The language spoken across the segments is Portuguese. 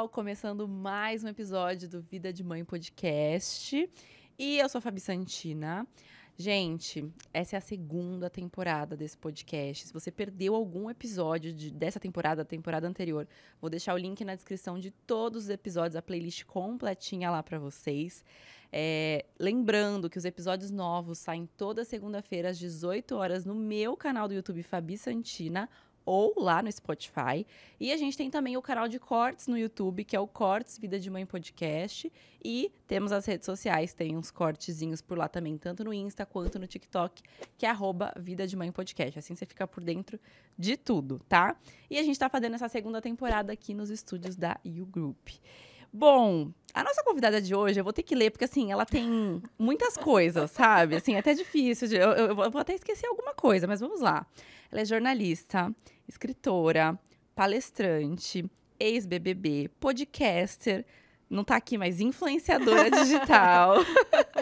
pessoal, começando mais um episódio do Vida de Mãe Podcast. E eu sou a Fabi Santina. Gente, essa é a segunda temporada desse podcast. Se você perdeu algum episódio de, dessa temporada, da temporada anterior, vou deixar o link na descrição de todos os episódios, a playlist completinha lá para vocês. É, lembrando que os episódios novos saem toda segunda-feira às 18 horas no meu canal do YouTube Fabi Santina ou lá no Spotify. E a gente tem também o canal de cortes no YouTube, que é o Cortes Vida de Mãe Podcast. E temos as redes sociais, tem uns cortezinhos por lá também, tanto no Insta quanto no TikTok, que é arroba Vida de Mãe Podcast. Assim você fica por dentro de tudo, tá? E a gente está fazendo essa segunda temporada aqui nos estúdios da U Group. Bom, a nossa convidada de hoje, eu vou ter que ler, porque assim, ela tem muitas coisas, sabe? Assim, é até difícil. De, eu, eu, vou até esquecer alguma coisa, mas vamos lá. Ela é jornalista, escritora, palestrante, ex-BBB, podcaster, não está aqui, mas influenciadora digital.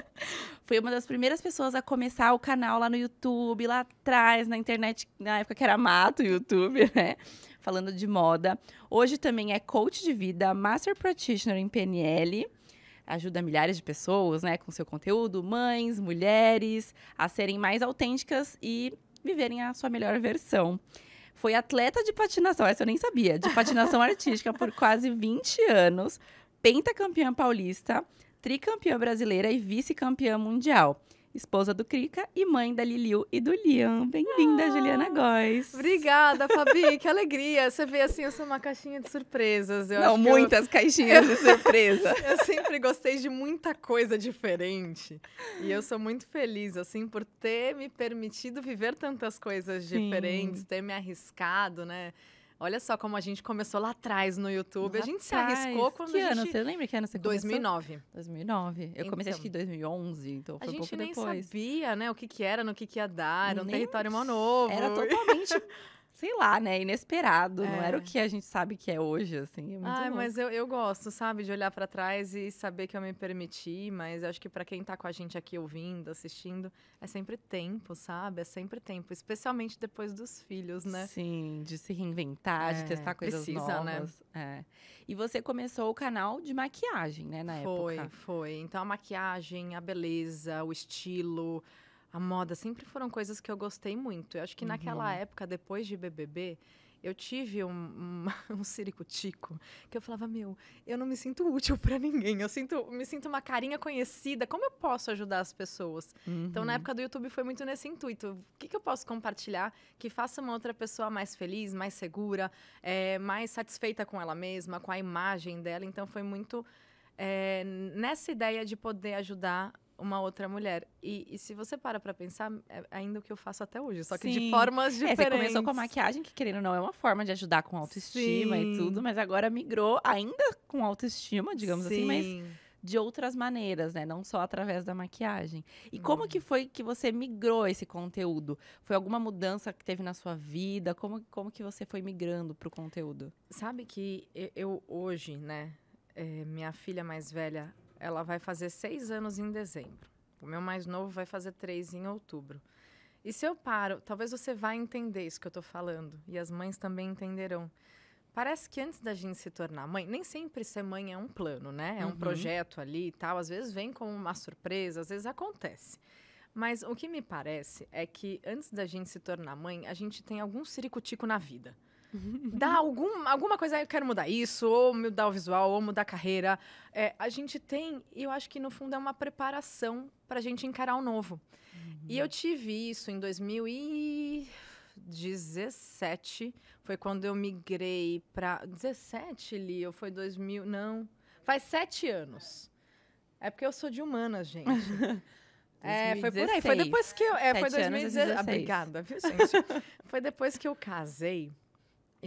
Foi uma das primeiras pessoas a começar o canal lá no YouTube, lá atrás, na internet, na época que era mato o YouTube, né? Falando de moda. Hoje também é coach de vida, master practitioner em PNL. Ajuda milhares de pessoas, né, com seu conteúdo, mães, mulheres, a serem mais autênticas e viverem a sua melhor versão. Foi atleta de patinação, essa eu nem sabia, de patinação artística por quase 20 anos, pentacampeã paulista, tricampeã brasileira e vice-campeã mundial esposa do Krika e mãe da Liliu e do Liam. Bem-vinda, ah, Juliana Góes. Obrigada, Fabi, que alegria. Você vê assim, eu sou uma caixinha de surpresas. Eu Não, muitas eu... caixinhas de surpresa. eu sempre gostei de muita coisa diferente. E eu sou muito feliz, assim, por ter me permitido viver tantas coisas Sim. diferentes, ter me arriscado, né? Olha só como a gente começou lá atrás no YouTube. Lá a gente atrás. se arriscou quando que a gente... ano? Você lembra que ano você começou? 2009. 2009. Eu então, comecei acho que em 2011, então foi pouco depois. A gente nem sabia, né, o que que era, no que que ia dar, era um território mó novo. Era totalmente sei lá, né, inesperado. É. Não era o é. que a gente sabe que é hoje, assim. É Ai, louco. mas eu, eu gosto, sabe, de olhar para trás e saber que eu me permiti, mas acho que para quem tá com a gente aqui ouvindo, assistindo, é sempre tempo, sabe? É sempre tempo, especialmente depois dos filhos, né? Sim, de se reinventar, é, de testar coisas precisa, né? novas. Né? É. E você começou o canal de maquiagem, né, na foi, época? Foi, foi. Então a maquiagem, a beleza, o estilo, a moda sempre foram coisas que eu gostei muito. Eu acho que uhum. naquela época, depois de BBB, eu tive um, um, um ciricutico que eu falava, meu, eu não me sinto útil para ninguém, eu sinto, me sinto uma carinha conhecida, como eu posso ajudar as pessoas? Uhum. Então, na uhum. época do YouTube foi muito nesse intuito, o que, que eu posso compartilhar que faça uma outra pessoa mais feliz, mais segura, é, mais satisfeita com ela mesma, com a imagem dela, então foi muito... É, nessa ideia de poder ajudar uma outra mulher. E, e se você para pra pensar, é ainda o que eu faço até hoje, só que Sim. de formas diferentes. É, você começou com a maquiagem, que querendo ou não, é uma forma de ajudar com autoestima Sim. e tudo, mas agora migrou ainda com autoestima, digamos Sim. assim, mas de outras maneiras, né? Não só através da maquiagem. E hum. como uhum. que foi que você migrou esse conteúdo? Foi alguma mudança que teve na sua vida? Como, como que você foi migrando para o conteúdo? Sabe que eu, eu hoje, né? É, minha filha mais velha, ela vai fazer seis anos em dezembro. O meu mais novo vai fazer três em outubro. E se eu paro, talvez você vá entender isso que eu estou falando. E as mães também entenderão. Parece que antes da gente se tornar mãe, nem sempre ser mãe é um plano, né? É um uhum. projeto ali e tal. Às vezes vem como uma surpresa, às vezes acontece. Mas o que me parece é que antes da gente se tornar mãe, a gente tem algum ciricutico na vida. dá algum, alguma coisa, ah, eu quero mudar isso, ou mudar o visual, ou mudar a carreira. É, a gente tem, e eu acho que no fundo é uma preparação para a gente encarar o novo. Uhum. E eu tive isso em 2017, foi quando eu migrei para 17, Li, ou foi 2000, não, faz sete anos. É porque eu sou de humanas, gente. É, foi por aí. Foi depois que eu. É, foi 2016. 2016. obrigada, viu, gente? foi depois que eu casei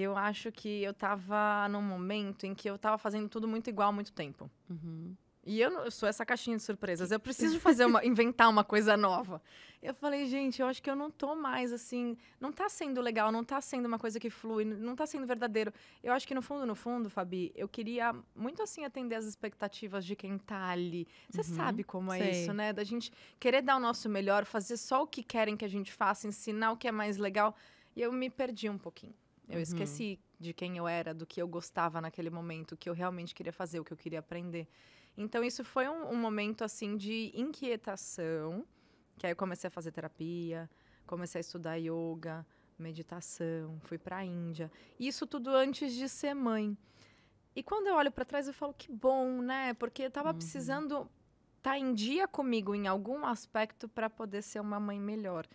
eu acho que eu tava num momento em que eu tava fazendo tudo muito igual há muito tempo. Uhum. E eu, eu, sou essa caixinha de surpresas. Eu preciso fazer uma, inventar uma coisa nova. Eu falei, gente, eu acho que eu não tô mais assim. Não tá sendo legal, não tá sendo uma coisa que flui, não tá sendo verdadeiro. Eu acho que no fundo, no fundo, Fabi, eu queria muito assim atender as expectativas de quem tá ali. Você uhum, sabe como é sei. isso, né? Da gente querer dar o nosso melhor, fazer só o que querem que a gente faça, ensinar o que é mais legal. E eu me perdi um pouquinho. Eu uhum. esqueci de quem eu era, do que eu gostava naquele momento, o que eu realmente queria fazer, o que eu queria aprender. Então, isso foi um, um momento, assim, de inquietação, que aí eu comecei a fazer terapia, comecei a estudar yoga, meditação, fui para a Índia. Isso tudo antes de ser mãe. E quando eu olho para trás, eu falo que bom, né? Porque eu tava uhum. precisando estar tá em dia comigo em algum aspecto para poder ser uma mãe melhor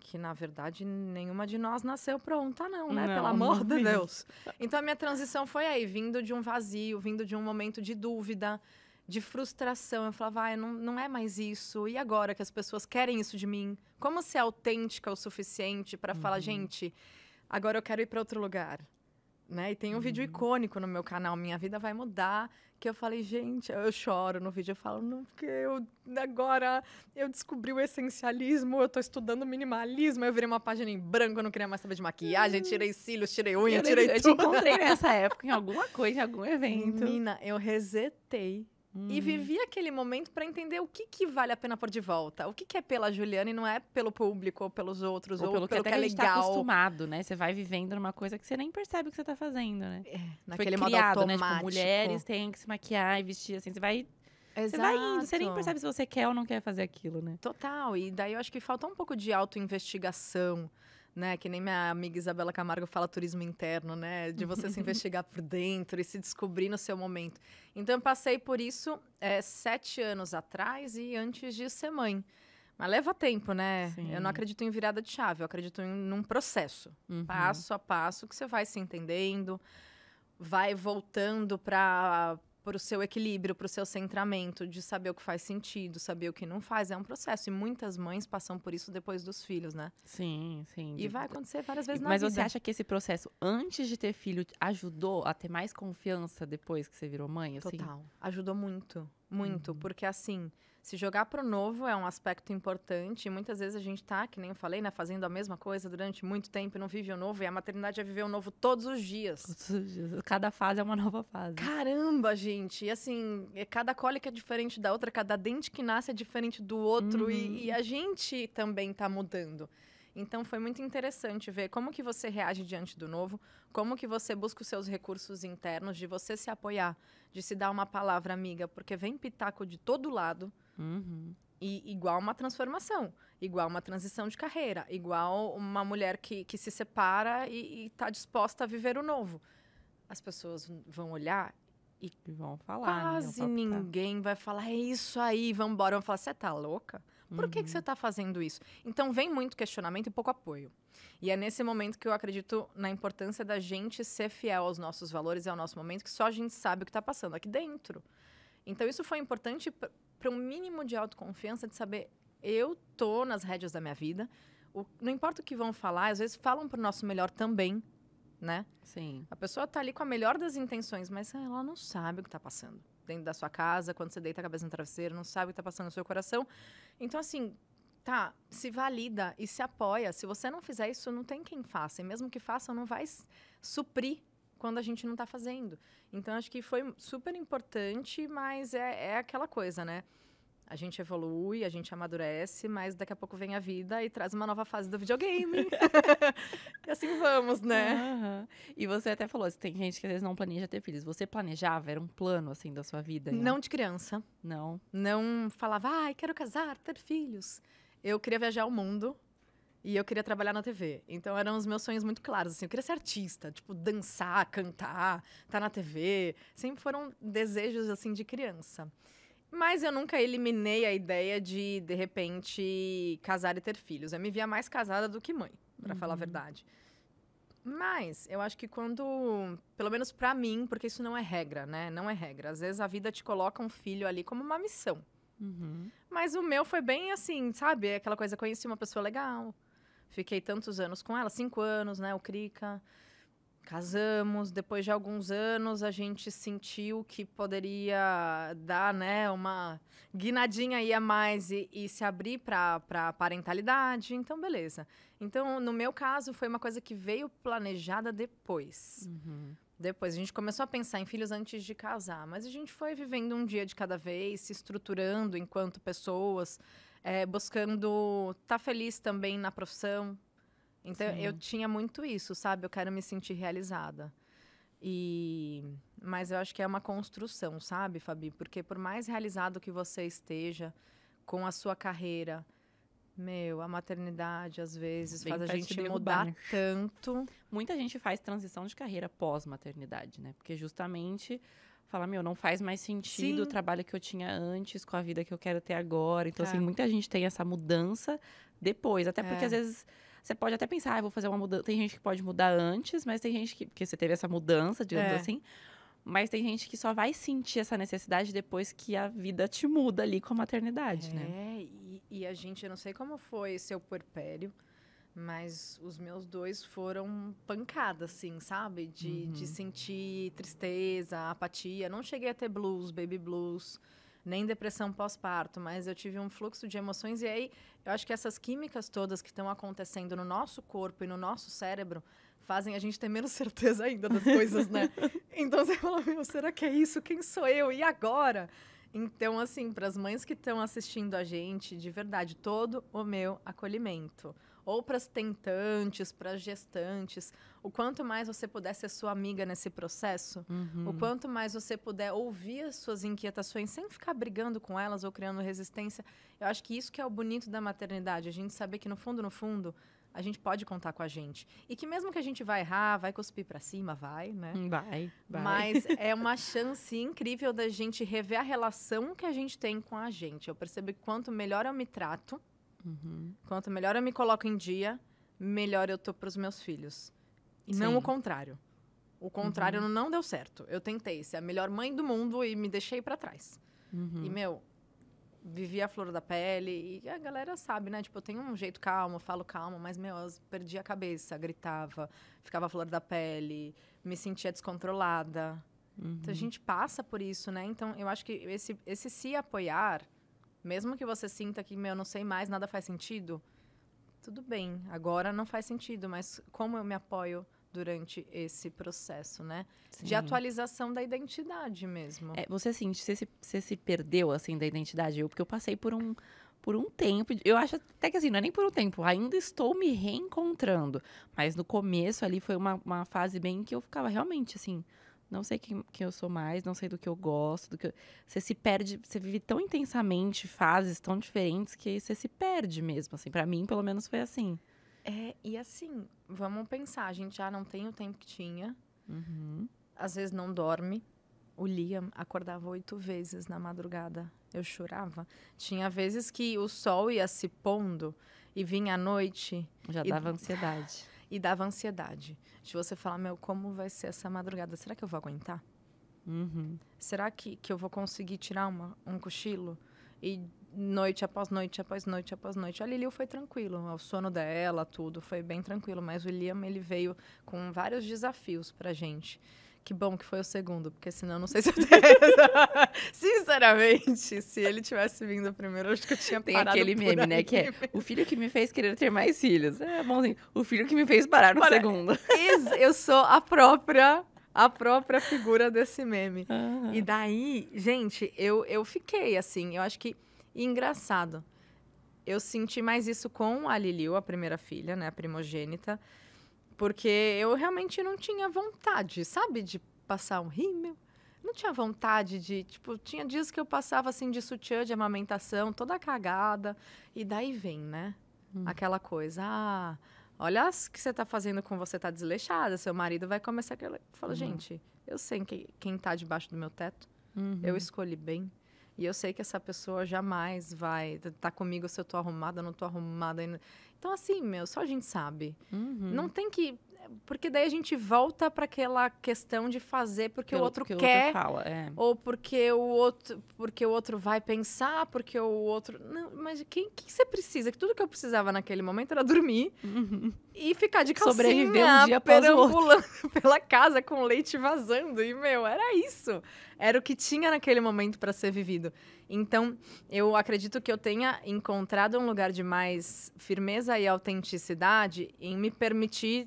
que na verdade nenhuma de nós nasceu pronta, não, né? Não, Pelo amor de Deus. Então a minha transição foi aí, vindo de um vazio, vindo de um momento de dúvida, de frustração. Eu falava, ah, não, não é mais isso. E agora que as pessoas querem isso de mim? Como ser autêntica o suficiente para uhum. falar, gente, agora eu quero ir para outro lugar? Né? E tem um uhum. vídeo icônico no meu canal, Minha Vida Vai Mudar, que eu falei, gente, eu choro no vídeo, eu falo, não, porque eu agora eu descobri o essencialismo, eu tô estudando minimalismo, eu virei uma página em branco, eu não queria mais saber de maquiagem, uhum. tirei cílios, tirei unha, tirei eu tudo. Eu te encontrei nessa época em alguma coisa, em algum evento. Menina, eu resetei Hum. E uhum. vivi aquele momento para entender o que, que vale a pena pôr de volta. O que, que é pela Juliana e não é pelo público, ou pelos outros, ou, ou pelo, pelo, que, que é tá legal. Tá acostumado, né? Você vai vivendo numa coisa que você nem percebe o que você tá fazendo, né? É, naquele Foi criado, modo automático. né? Tipo, mulheres têm que se maquiar e vestir assim. Você vai Você vai indo, você nem percebe se você quer ou não quer fazer aquilo, né? Total. E daí eu acho que falta um pouco de autoinvestigação. investigação né? Que nem minha amiga Isabela Camargo fala turismo interno, né? De você se investigar por dentro e se descobrir no seu momento. Então eu passei por isso é, sete anos atrás e antes de ser mãe. Mas leva tempo, né? Sim. Eu não acredito em virada de chave, eu acredito em num processo, uhum. passo a passo, que você vai se entendendo, vai voltando para para o seu equilíbrio, para o seu centramento, de saber o que faz sentido, saber o que não faz. É um processo. E muitas mães passam por isso depois dos filhos, né? Sim, sim. E vai acontecer várias vezes e, na mas vida. Mas você acha que esse processo, antes de ter filho, ajudou a ter mais confiança depois que você virou mãe? Assim? Total. Ajudou muito. Muito. Uhum. Porque, assim, se jogar pro novo é um aspecto importante. Muitas vezes a gente está que nem eu falei, né, fazendo a mesma coisa durante muito tempo, não vive o novo, e a maternidade é viver o novo todos os dias. Todos os dias. Cada fase é uma nova fase. Caramba, gente! E assim, é, cada cólica é diferente da outra, cada dente que nasce é diferente do outro, uhum. e, e a gente também está mudando. Então foi muito interessante ver como que você reage diante do novo, como que você busca os seus recursos internos, de você se apoiar, de se dar uma palavra amiga, porque vem pitaco de todo lado. Uhum. E igual uma transformação, igual uma transição de carreira, igual uma mulher que, que se separa e está disposta a viver o novo. As pessoas vão olhar e, e vão falar. Né, quase né? ninguém vai falar, é isso aí, vamos embora. Vão falar, você tá louca? Por uhum. que, que você está uhum. fazendo isso? Então, vem muito questionamento e pouco apoio. E é nesse momento que eu acredito na importância da gente ser fiel aos nossos valores e é ao nosso momento, que só a gente sabe o que está passando aqui dentro. Então, isso foi importante para um mínimo de autoconfiança, de saber, eu tô nas rédeas da minha vida, o, não importa o que vão falar, às vezes falam para o nosso melhor também, né? Sim. A pessoa tá ali com a melhor das intenções, mas ela não sabe o que está passando dentro da sua casa, quando você deita a cabeça no travesseiro, não sabe o que está passando no seu coração. Então, assim, tá, se valida e se apoia. Se você não fizer isso, não tem quem faça. E mesmo que faça, não vai suprir quando a gente não está fazendo. Então, acho que foi super importante, mas é, é aquela coisa, né? A gente evolui, a gente amadurece, mas daqui a pouco vem a vida e traz uma nova fase do videogame. e assim vamos, né? Uhum. E você até falou, assim, tem gente que às vezes não planeja ter filhos. Você planejava? Era um plano, assim, da sua vida? Né? Não de criança. Não? Não falava, ai, quero casar, ter filhos. Eu queria viajar ao mundo. E eu queria trabalhar na TV. Então eram os meus sonhos muito claros, assim, eu queria ser artista, tipo, dançar, cantar, estar tá na TV. Sempre foram desejos, assim, de criança. Mas eu nunca eliminei a ideia de, de repente, casar e ter filhos. Eu me via mais casada do que mãe, para uhum. falar a uhum. verdade. Mas eu acho que quando, pelo menos para mim, porque isso não é regra, né? Não é regra. Às vezes a vida te coloca um filho ali como uma missão. Uhum. Mas o meu foi bem assim, sabe? Aquela coisa, conheci uma pessoa legal, Fiquei tantos anos com ela, cinco anos, né? O Krika. Casamos, depois de alguns anos a gente sentiu que poderia dar, né, uma guinadinha aí a mais e, e se abrir para a parentalidade. Então, beleza. Então, no meu caso, foi uma coisa que veio planejada depois. Uhum. Depois a gente começou a pensar em filhos antes de casar, mas a gente foi vivendo um dia de cada vez, se estruturando enquanto pessoas, é, buscando estar tá feliz também na profissão. Então, Sim. eu tinha muito isso, sabe? Eu quero me sentir realizada. E... Mas eu acho que é uma construção, sabe, Fabi? Porque por mais realizado que você esteja com a sua carreira, meu, a maternidade às vezes Bem faz a gente mudar né? tanto. Muita gente faz transição de carreira pós-maternidade, né? Porque justamente falar, meu, não faz mais sentido Sim. o trabalho que eu tinha antes com a vida que eu quero ter agora. Então, é. assim, tá. muita gente tem essa mudança depois. Até porque, é. às vezes, você pode até pensar, ah, vou fazer uma mudança. Tem gente que pode mudar antes, mas tem gente que. Porque você teve essa mudança, digamos é. assim. Mas tem gente que só vai sentir essa necessidade depois que a vida te muda ali com a maternidade, né? É, e, e a gente, eu não sei como foi seu porpério. Mas os meus dois foram pancada, assim, sabe? De, uhum. de sentir tristeza, apatia. Não cheguei a ter blues, baby blues, nem depressão pós-parto, mas eu tive um fluxo de emoções. E aí, eu acho que essas químicas todas que estão acontecendo no nosso corpo e no nosso cérebro fazem a gente ter menos certeza ainda das coisas, né? Então você fala, meu, será que é isso? Quem sou eu? E agora? Então, assim, para as mães que estão assistindo a gente, de verdade, todo o meu acolhimento ou para as tentantes, para as gestantes, o quanto mais você puder ser sua amiga nesse processo, uhum. o quanto mais você puder ouvir as suas inquietações sem ficar brigando com elas ou criando resistência, eu acho que isso que é o bonito da maternidade, a gente saber que no fundo, no fundo, a gente pode contar com a gente. E que mesmo que a gente vai errar, vai cuspir para cima, vai, né? Vai, vai. Mas é uma chance incrível da gente rever a relação que a gente tem com a gente. Eu percebo que quanto melhor eu me trato, Uhum. Quanto melhor eu me coloco em dia, melhor eu tô pros meus filhos. E Sim. não o contrário. O contrário uhum. não deu certo. Eu tentei ser a melhor mãe do mundo e me deixei para trás. Uhum. E, meu, vivi a flor da pele. E a galera sabe, né? Tipo, eu tenho um jeito calmo, falo calmo, mas, meu, eu perdi a cabeça, gritava, ficava a flor da pele, me sentia descontrolada. Uhum. Então, a uhum. gente passa por isso, né? Então, eu acho que esse, esse se apoiar mesmo que você sinta que, meu, não sei mais, nada faz sentido, tudo bem, agora não faz sentido, mas como eu me apoio durante esse processo, né? Sim. De atualização da identidade mesmo. É, você assim, você se, você se perdeu assim da identidade, eu, porque eu passei por um por um tempo, eu acho até que assim, não é nem por um tempo, ainda estou me reencontrando. Mas no começo ali foi uma, uma fase bem que eu ficava realmente assim, não sei quem, quem eu sou mais, não sei do que eu gosto, do que eu... você se perde, você vive tão intensamente fases tão diferentes que você se perde mesmo, assim. Para mim, pelo menos foi assim. É, e assim, vamos pensar, a gente já não tem o tempo que tinha. Uhum. Às vezes não dorme. O Liam acordava oito vezes na madrugada. Eu chorava. Tinha vezes que o sol ia se pondo e vinha à noite. Já e... dava ansiedade e dava ansiedade. De você falar, meu, como vai ser essa madrugada? Será que eu vou aguentar? Uhum. Será que, que eu vou conseguir tirar uma, um cochilo? E noite após noite, após noite, após noite. A Liliu foi tranquilo, o sono dela, tudo, foi bem tranquilo. Mas o Liam, ele veio com vários desafios pra gente. Que bom que foi o segundo, porque senão não sei se eu teria. Sinceramente, se ele tivesse vindo primeiro, acho que eu tinha parado. Tem aquele meme, né? Que é o filho que me fez querer ter mais filhos. É bomzinho. O filho que me fez parar no Para... segundo. eu sou a própria. A própria figura desse meme. Uhum. E daí, gente, eu, eu fiquei assim. Eu acho que engraçado. Eu senti mais isso com a Liliu, a primeira filha, né? A primogênita. Porque eu realmente não tinha vontade, sabe? De passar um rímel. Não tinha vontade de, tipo, tinha dias que eu passava assim de sutiã de amamentação, toda cagada. E daí vem, né? Hum. Aquela coisa, ah, olha o que você tá fazendo com você, tá desleixada, seu marido vai começar aquela. Fala, uhum. gente, eu sei que, quem tá debaixo do meu teto. Uhum. Eu escolhi bem. E eu sei que essa pessoa jamais vai tá comigo se eu tô arrumada, não tô arrumada. Então, assim, meu, só a gente sabe. Uhum. Não tem que porque daí a gente volta para aquela questão de fazer porque, o outro porque quer, o outro fala, é. ou porque o outro, porque o outro vai pensar, porque o outro, não, mas quem que você precisa? Que tudo que eu precisava naquele momento era dormir uhum. e ficar de calcinha, sobreviver um dia perambulando pela casa com leite vazando e meu, era isso. Era o que tinha naquele momento para ser vivido. Então, eu acredito que eu tenha encontrado um lugar de mais firmeza e autenticidade em me permitir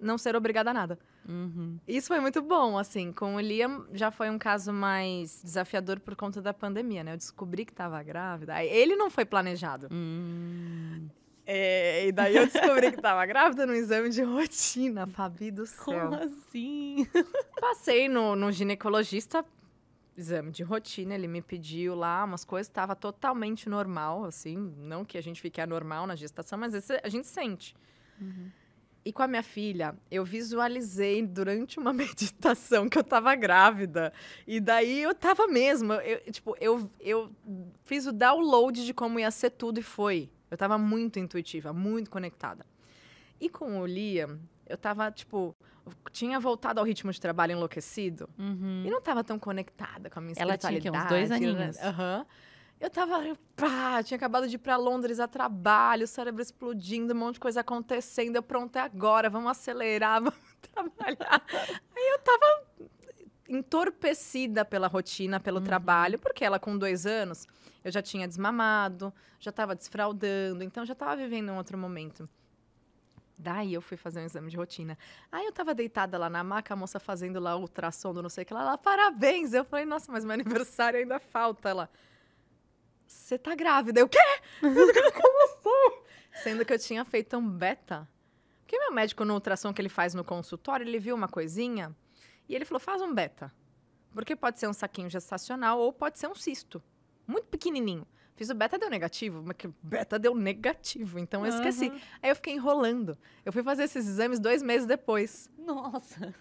não ser obrigada a nada. Uhum. Isso foi muito bom, assim. Com o Liam já foi um caso mais desafiador por conta da pandemia, né? Eu descobri que estava grávida. Ele não foi planejado. Hum. É, e daí eu descobri que estava grávida no exame de rotina, Fabi do céu. Como assim? Passei no, no ginecologista, exame de rotina, ele me pediu lá umas coisas, estava totalmente normal, assim. Não que a gente fique anormal na gestação, mas esse, a gente sente. Uhum. E com a minha filha, eu visualizei durante uma meditação que eu tava grávida. E daí eu tava mesmo. Eu, tipo, eu, eu fiz o download de como ia ser tudo e foi. Eu tava muito intuitiva, muito conectada. E com o Liam, eu tava, tipo, tinha voltado ao ritmo de trabalho enlouquecido uhum. e não tava tão conectada com a minha Ela tinha que, uns dois aninhos. Né? Aham. Né? Uhum. Eu tava, pá, tinha acabado de ir para Londres a trabalho, o cérebro explodindo, um monte de coisa acontecendo. Eu, pronto, é agora, vamos acelerar, vamos trabalhar. Aí eu tava entorpecida pela rotina, pelo uhum. trabalho, porque ela com dois anos, eu já tinha desmamado, já tava desfraudando, então já tava vivendo um outro momento. Daí eu fui fazer um exame de rotina. Aí eu tava deitada lá na maca, a moça fazendo lá ultrassom, não sei o que lá, lá, parabéns! Eu falei, nossa, mas meu aniversário ainda falta. Ela, você tá grávida. Eu, o quê? Como assim? Sendo que eu tinha feito um beta. Porque meu médico, no ultrassom que ele faz no consultório, ele viu uma coisinha e ele falou, faz um beta. Porque pode ser um saquinho gestacional ou pode ser um cisto. Muito pequenininho. Fiz o beta, deu negativo. Mas que beta deu negativo. Então eu uhum. esqueci. Aí eu fiquei enrolando. Eu fui fazer esses exames dois meses depois. Nossa!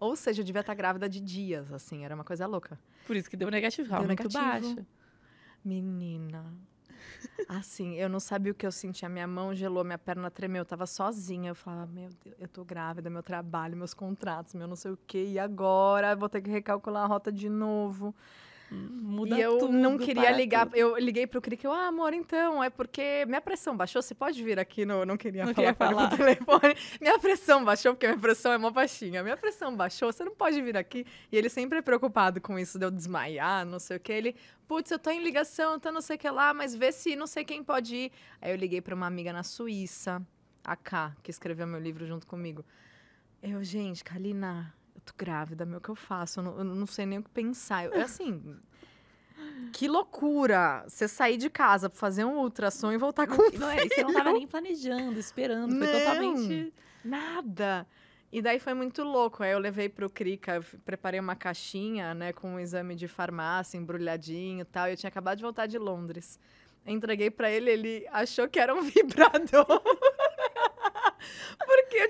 Ou seja, eu devia estar grávida de dias, assim. Era uma coisa louca. Por isso que deu negativo. Deu negativo. Muito baixo. Menina. Assim, eu não sabia o que eu sentia. Minha mão gelou, minha perna tremeu, eu tava sozinha. Eu falava, meu Deus, eu tô grávida, meu trabalho, meus contratos, meu não sei o quê. E agora? Vou ter que recalcular a rota de novo. Muda e eu tudo, não queria ligar. Tudo. Eu liguei pro Cric, eu, ah, amor, então, é porque minha pressão baixou. Você pode vir aqui? No, não queria não falar, queria falar. no telefone. Minha pressão baixou, porque minha pressão é mó baixinha. Minha pressão baixou, você não pode vir aqui. E ele sempre é preocupado com isso, de eu desmaiar, não sei o que. Ele, putz, eu tô em ligação, tô não sei o que lá, mas vê se não sei quem pode ir. Aí eu liguei para uma amiga na Suíça, a K, que escreveu meu livro junto comigo. Eu, gente, Kalina, tô grávida, meu, o que eu faço? Eu não, eu não sei nem o que pensar. é assim, que loucura! Você sair de casa pra fazer um ultrassom e voltar com não, é, Você não tava nem planejando, esperando. Não, foi totalmente... Nada! E daí foi muito louco. Aí eu levei pro Crica, preparei uma caixinha, né, com um exame de farmácia, embrulhadinho e tal. E eu tinha acabado de voltar de Londres. Entreguei para ele, ele achou que era um vibrador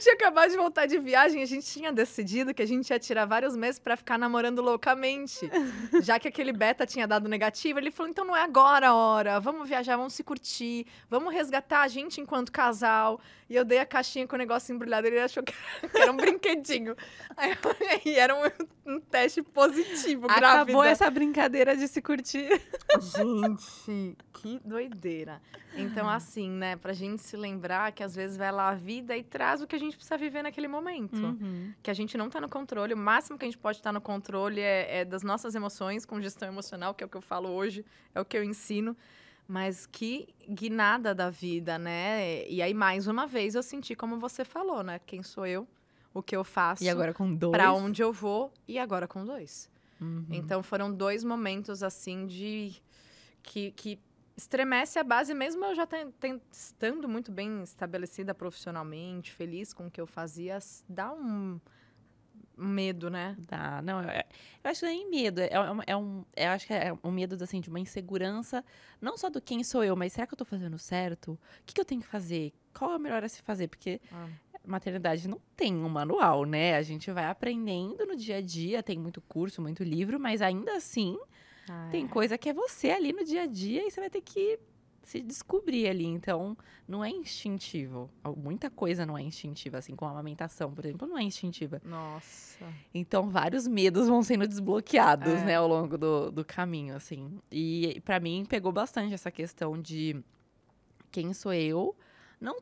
tinha acabado de voltar de viagem, a gente tinha decidido que a gente ia tirar vários meses para ficar namorando loucamente. Já que aquele beta tinha dado negativo, ele falou: então não é agora a hora, vamos viajar, vamos se curtir, vamos resgatar a gente enquanto casal. E eu dei a caixinha com o negócio embrulhado, ele achou que era um brinquedinho. Aí, era um, um, teste positivo, Acabou grávida. Acabou essa brincadeira de se curtir. Gente, que doideira. Então, assim, né, pra gente se lembrar que às vezes vai lá a vida e traz o que a gente gente precisa viver naquele momento. Uhum. Que a gente não está no controle. O máximo que a gente pode estar tá no controle é, é das nossas emoções, com gestão emocional, que é o que eu falo hoje, é o que eu ensino. Mas que guinada da vida, né? E aí, mais uma vez, eu senti como você falou, né? Quem sou eu? O que eu faço? E agora com dois? Pra onde eu vou? E agora com dois? Uhum. Então, foram dois momentos, assim, de... Que, que estremece a base, mesmo eu já ten, ten, estando muito bem estabelecida profissionalmente, feliz com o que eu fazia, dá um medo, né? Dá, não, eu, é, eu acho que é nem é medo, é, é, é, um, eu acho que é um medo, assim, de uma insegurança, não só do quem sou eu, mas será que eu tô fazendo certo? O que, que eu tenho que fazer? Qual é a melhor a se fazer? Porque ah. maternidade não tem um manual, né? A gente vai aprendendo no dia a dia, tem muito curso, muito livro, mas ainda assim ah, Tem é. coisa que é você ali no dia a dia e você vai ter que se descobrir ali. Então, não é instintivo. Muita coisa não é instintiva, assim como a amamentação, por exemplo, não é instintiva. Nossa. Então, vários medos vão sendo desbloqueados, é. né, ao longo do, do caminho, assim. E para mim pegou bastante essa questão de quem sou eu não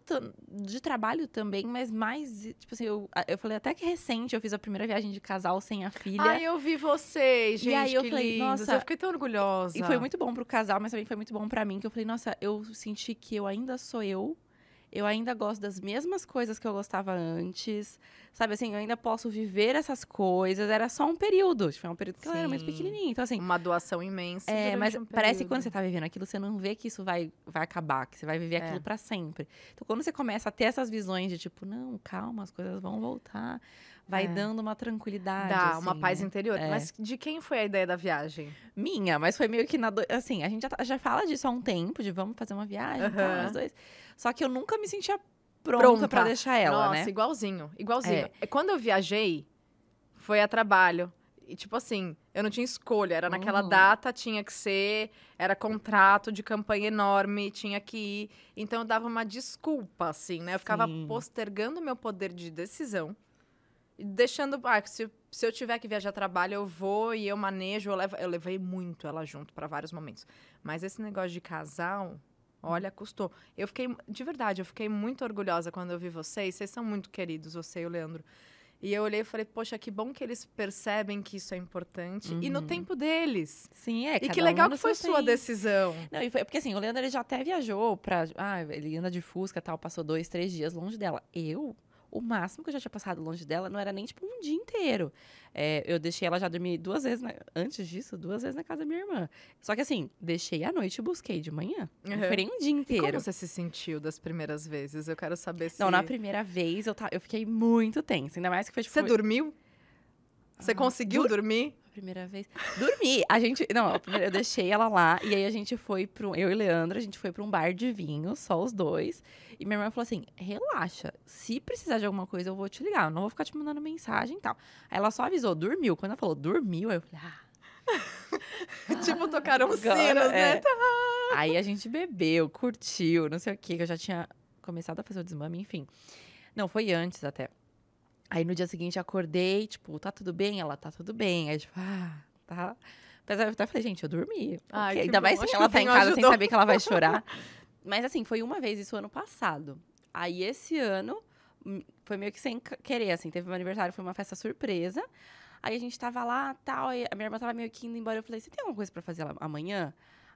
de trabalho também, mas mais, tipo assim, eu, eu falei até que recente, eu fiz a primeira viagem de casal sem a filha. Ai, eu vi vocês, gente, e aí eu falei, nossa, eu fiquei tão orgulhosa. E foi muito bom pro casal, mas também foi muito bom para mim, que eu falei, nossa, eu senti que eu ainda sou eu, eu ainda gosto das mesmas coisas que eu gostava antes. Sabe assim, eu ainda posso viver essas coisas. Era só um período. foi um período que Sim. eu era muito pequenininho. Então, assim. Uma doação imensa. É, mas um parece que quando você tá vivendo aquilo, você não vê que isso vai, vai acabar, que você vai viver é. aquilo para sempre. Então, quando você começa a ter essas visões de tipo, não, calma, as coisas vão voltar. Vai é. dando uma tranquilidade. Dá, assim, uma paz né? interior. É. Mas de quem foi a ideia da viagem? Minha, mas foi meio que na. Do... Assim, a gente já, tá, já fala disso há um tempo, de vamos fazer uma viagem, uhum. nós dois. Só que eu nunca me sentia pronta, para pra deixar ela, Nossa, né? Nossa, igualzinho, igualzinho. É. é. Quando eu viajei, foi a trabalho. E, tipo assim, eu não tinha escolha. Era naquela uhum. data, tinha que ser. Era contrato de campanha enorme, tinha que ir. Então, eu dava uma desculpa, assim, né? Eu Sim. ficava postergando meu poder de decisão. Deixando. Ah, se, se eu tiver que viajar a trabalho, eu vou e eu manejo. Eu, levo, eu levei muito ela junto para vários momentos. Mas esse negócio de casal, Olha, custou. Eu fiquei, de verdade, eu fiquei muito orgulhosa quando eu vi vocês. Vocês são muito queridos, você e o Leandro. E eu olhei e falei, poxa, que bom que eles percebem que isso é importante. Uhum. E no uhum. tempo deles. Sim, é. E que legal um que foi sua decisão. Não, e foi, é porque assim, o Leandro ele já até viajou pra. Ah, ele anda de Fusca tal, passou dois, três dias longe dela. Eu o máximo que eu já tinha passado longe dela não era nem, tipo, um dia inteiro. É, eu deixei ela já dormir duas vezes, na... antes disso, duas vezes na casa da minha irmã. Só que, assim, deixei à noite e busquei de manhã. Uhum. Não foi nem um dia inteiro. E como você se sentiu das primeiras vezes? Eu quero saber se... Não, na primeira vez, eu, ta... eu fiquei muito tensa. Ainda mais que foi, tipo... Você dormiu? Você ah, conseguiu Dur dormir? primeira vez. Dormi. A gente. Não, eu deixei ela lá. E aí a gente foi pro. Eu e Leandro, a gente foi pra um bar de vinho, só os dois. E minha irmã falou assim: relaxa. Se precisar de alguma coisa, eu vou te ligar. Eu não vou ficar te mandando mensagem e tal. Aí ela só avisou, dormiu. Quando ela falou, dormiu, aí eu falei, ah. tipo, tocaram sinos, né? É. Aí a gente bebeu, curtiu, não sei o que que eu já tinha começado a fazer o desmame, enfim. Não, foi antes até. Aí no dia seguinte acordei, tipo, tá tudo bem? Ela tá tudo bem. Aí, tipo, ah, tá. Apesar eu até falei, gente, eu dormi. Ai, Ainda bom. mais se ela tá em casa ajudou. sem saber que ela vai chorar. Mas assim, foi uma vez isso ano passado. Aí esse ano hum, foi meio que sem querer, assim, teve meu aniversário, foi uma festa surpresa. Aí a gente tava lá, tal, a minha irmã tava meio que indo embora, eu falei, você tem alguma coisa para fazer amanhã?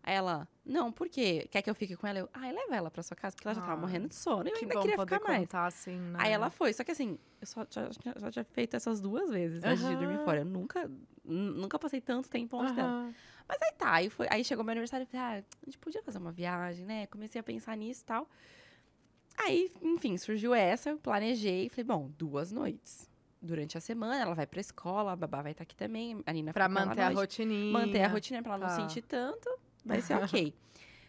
ela, não, por quê? Quer que eu fique com ela? Eu, ai, ah, leva ela pra sua casa, porque ela já ah, tava morrendo de sono. Eu que ainda bom queria poder ficar mais. assim, né? Aí ela foi, só que assim, eu só já, já tinha feito essas duas vezes antes de dormir fora. Eu nunca, nunca passei tanto tempo longe uhum. dela. Mas aí tá, aí, foi, aí chegou meu aniversário e falei, ah, a gente podia fazer uma viagem, né? Comecei a pensar nisso e tal. Aí, enfim, surgiu essa, eu planejei, falei, bom, duas noites durante a semana, ela vai pra escola, a babá vai estar tá aqui também, a Nina Pra manter a rotininha. Manter a rotininha, pra ela tá. não sentir tanto vai ser ok.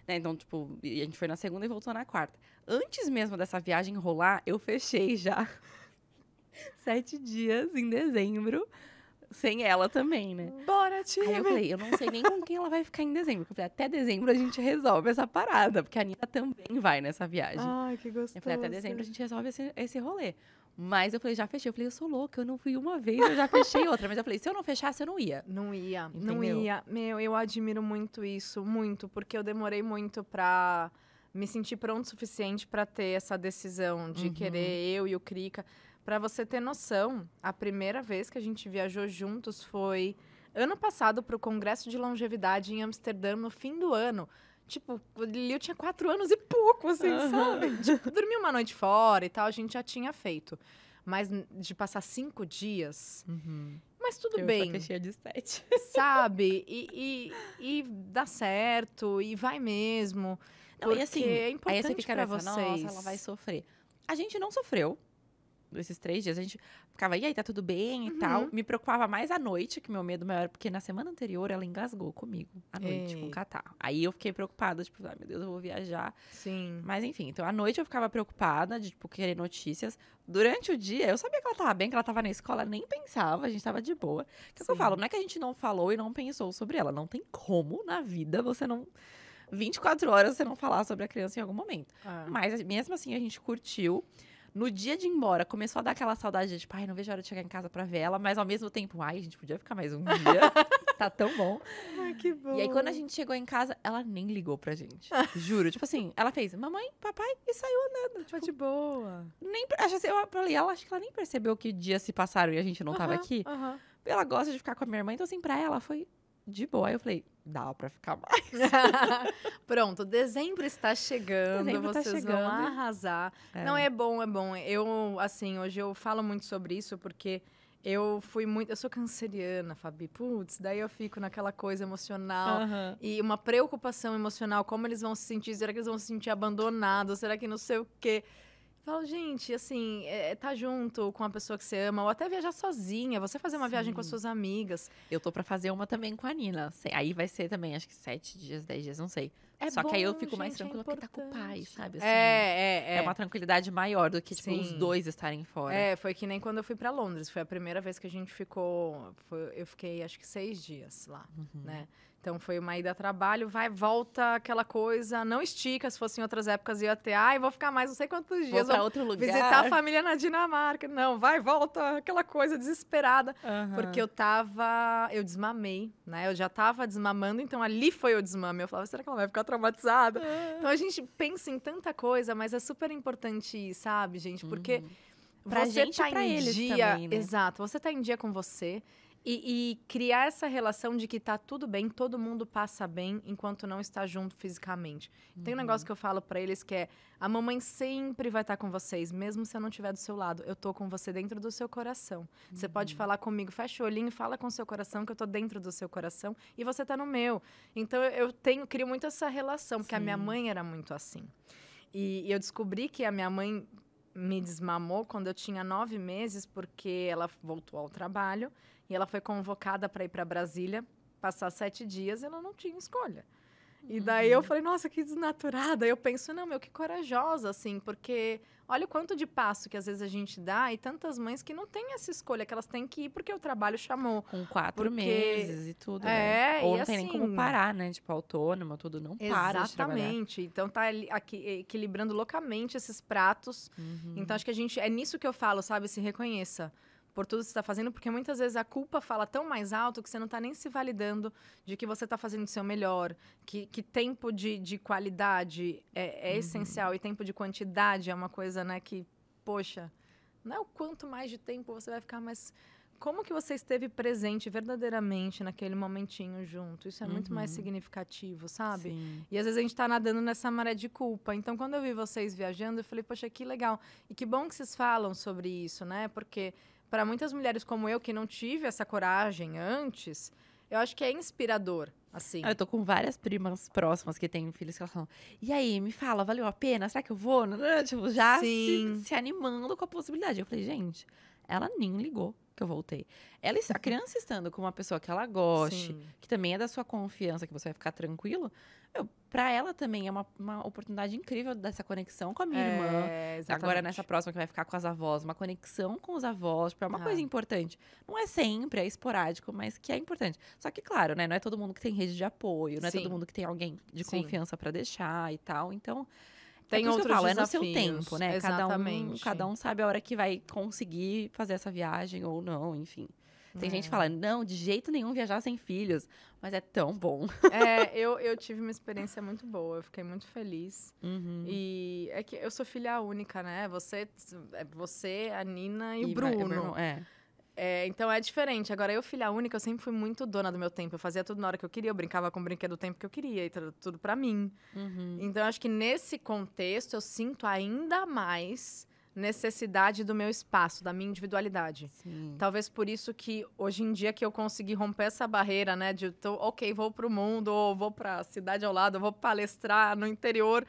Né? Então, tipo, a gente foi na segunda e voltou na quarta. Antes mesmo dessa viagem rolar, eu fechei já sete dias em dezembro sem ela também, né? Bora, tia! Aí eu falei, eu não sei nem com quem ela vai ficar em dezembro. Eu falei, até dezembro a gente resolve essa parada, porque a Nina também vai nessa viagem. Ai, que gostoso. Eu falei, até dezembro a gente resolve esse, esse rolê. Mas eu falei, já fechei. Eu falei, eu sou louca, eu não fui uma vez, eu já fechei outra. Mas eu falei, se eu não fechasse, eu não ia. Não ia, Entendeu? não ia. Meu, eu admiro muito isso, muito, porque eu demorei muito pra me sentir pronto o suficiente para ter essa decisão de uhum. querer eu e o Krika. Para você ter noção, a primeira vez que a gente viajou juntos foi ano passado para o Congresso de Longevidade em Amsterdã, no fim do ano. Tipo, o Liu tinha quatro anos e pouco, assim, uhum. sabe? Tipo, dormir uma noite fora e tal, a gente já tinha feito. Mas de passar cinco dias. Uhum. Mas tudo Eu bem. Eu cheia de sete. Sabe? E, e, e dá certo, e vai mesmo. Não, porque e assim, é importante aí você fica pra nessa, vocês. Nossa, ela vai sofrer. A gente não sofreu esses três dias, a gente ficava, e aí, tá tudo bem e uhum. tal. Me preocupava mais à noite, que meu medo maior porque na semana anterior ela engasgou comigo, à noite, Ei. com é. catarro. Aí eu fiquei preocupada, tipo, ai ah, meu Deus, eu vou viajar. Sim. Mas enfim, então à noite eu ficava preocupada de, tipo, querer notícias. Durante o dia, eu sabia que ela tava bem, que ela tava na escola, nem pensava, a gente tava de boa. Que é que eu falo, não é que a gente não falou e não pensou sobre ela. Não tem como na vida você não. 24 horas você não falar sobre a criança em algum momento. Ah. Mas mesmo assim a gente curtiu. No dia de ir embora, começou a dar aquela saudade de, tipo, ai, não vejo a hora de chegar em casa pra ver ela, mas ao mesmo tempo, ai, a gente podia ficar mais um dia. tá tão bom. Ai, que bom. E aí, quando a gente chegou em casa, ela nem ligou pra gente. Juro. Tipo assim, ela fez mamãe, papai e saiu andando. Tipo, tipo de boa. Nem, assim, eu falei, ela acho que ela nem percebeu que dias se passaram e a gente não tava aqui. Ela gosta de ficar com a minha irmã, então assim, pra ela foi de boa. Aí eu falei, dá pra ficar mais. Pronto, dezembro está chegando, dezembro tá vocês tá chegando. vão arrasar. É. Não, é bom, é bom. Eu, assim, hoje eu falo muito sobre isso porque eu fui muito. Eu sou canceriana, Fabi. Putz, daí eu fico naquela coisa emocional uhum. e uma preocupação emocional. Como eles vão se sentir? Será que eles vão se sentir abandonados? Será que não sei o quê? Falo, gente, assim, é, tá junto com a pessoa que você ama, ou até viajar sozinha, você fazer uma Sim. viagem com as suas amigas. Eu tô para fazer uma também com a Nina. Aí vai ser também, acho que sete dias, dez dias, não sei. É Só bom, que aí eu fico gente, mais é tranquila é porque tá com o pai, sabe? É, assim, é, é, é. É uma tranquilidade maior do que, tipo, os dois estarem fora. É, foi que nem quando eu fui para Londres. Foi a primeira vez que a gente ficou. Foi, eu fiquei, acho que, seis dias lá, uhum. né? Então foi uma ida a trabalho, vai, volta aquela coisa, não estica. Se fosse em outras épocas, ia até, ai, vou ficar mais não sei quantos dias. Vou pra outro lugar. Visitar a família na Dinamarca. Não, vai, volta, aquela coisa desesperada. Uhum. Porque eu tava, eu desmamei, né? Eu já tava desmamando, então ali foi o desmame. Eu falava, será que ela vai ficar traumatizada? Uhum. Então a gente pensa em tanta coisa, mas é super importante, sabe, gente? Porque. Uhum. Pra você gente tá em dia, também, né? Exato, você tá em dia com você. E, e, criar essa relação de que tá tudo bem, todo mundo passa bem enquanto não está junto fisicamente. Uhum. Tem um uhum. negócio que eu falo para eles que é: a mamãe sempre vai estar tá com vocês, mesmo se eu não estiver do seu lado. Eu tô com você dentro do seu coração. Uhum. Você pode uhum. falar comigo, fecha o olhinho, fala com o seu coração, que eu tô dentro do seu coração e você tá no meu. Então eu tenho, crio muito essa relação, Sim. porque a minha mãe era muito assim. e, e eu descobri que a minha mãe me desmamou quando eu tinha nove meses, porque ela voltou ao trabalho e ela foi convocada para ir para Brasília, passar sete dias, e ela não tinha escolha. E daí eu falei, nossa, que desnaturada. Eu penso, não, meu, que corajosa, assim, porque olha o quanto de passo que às vezes a gente dá e tantas mães que não têm essa escolha, que elas têm que ir porque o trabalho chamou. Com quatro porque... meses e tudo, né? é, né? Ou não assim, tem nem assim como parar, né? Tipo, autônoma, tudo, não para Exatamente. então tá aqui, equilibrando loucamente esses pratos. Uhum. Então acho que a gente, é nisso que eu falo, sabe? Se reconheça por tudo que você está fazendo, porque muitas vezes a culpa fala tão mais alto que você não está nem se validando de que você está fazendo o seu melhor, que, que tempo de, de qualidade é, é uhum. essencial e tempo de quantidade é uma coisa, né, que, poxa, não é o quanto mais de tempo você vai ficar, mas como que você esteve presente verdadeiramente naquele momentinho junto? Isso é uhum. muito mais uhum. significativo, sabe? Sim. E às vezes a gente está nadando nessa maré de culpa. Então, quando eu vi vocês viajando, eu falei, poxa, que legal. E que bom que vocês falam sobre isso, né? Porque para muitas mulheres como eu que não tive essa coragem antes, eu acho que é inspirador. Assim. Ah, eu tô com várias primas próximas que têm filhos que elas falam. E aí, me fala, valeu a pena? Será que eu vou? Tipo, já se, se, animando com a possibilidade. Eu falei, gente, ela nem ligou que eu voltei. Ela, a criança estando com uma pessoa que ela goste, Sim. que também é da sua confiança, que você vai ficar tranquilo, para ela também é uma, uma, oportunidade incrível dessa conexão com a minha é, irmã. Exatamente. Agora, nessa próxima que vai ficar com as avós, uma conexão com os avós, tipo, é uma ah. coisa importante. Não é sempre, é esporádico, mas que é importante. Só que, claro, né, não é todo mundo que tem rede de apoio, não Sim. é todo mundo que tem alguém de confiança para deixar e tal. Então, é tem é outros É no seu tempo, né? Exatamente. Cada um, cada um sabe a hora que vai conseguir fazer essa viagem ou não, enfim. Tem é. gente falando, não, de jeito nenhum viajar sem filhos. Mas é tão bom. É, eu, eu tive uma experiência muito boa. Eu fiquei muito feliz. Uhum. E é que eu sou filha única, né? Você, é você a Nina e, e o Bruno. Bruno é. É, então é diferente. Agora, eu, filha única, eu sempre fui muito dona do meu tempo. Eu fazia tudo na hora que eu queria, eu brincava com o brinquedo do tempo que eu queria, e tudo para mim. Uhum. Então, acho que nesse contexto, eu sinto ainda mais necessidade do meu espaço, da minha individualidade. Sim. Talvez por isso que hoje em dia que eu consegui romper essa barreira, né, de tô, OK, vou pro mundo, ou vou para a cidade ao lado, vou palestrar no interior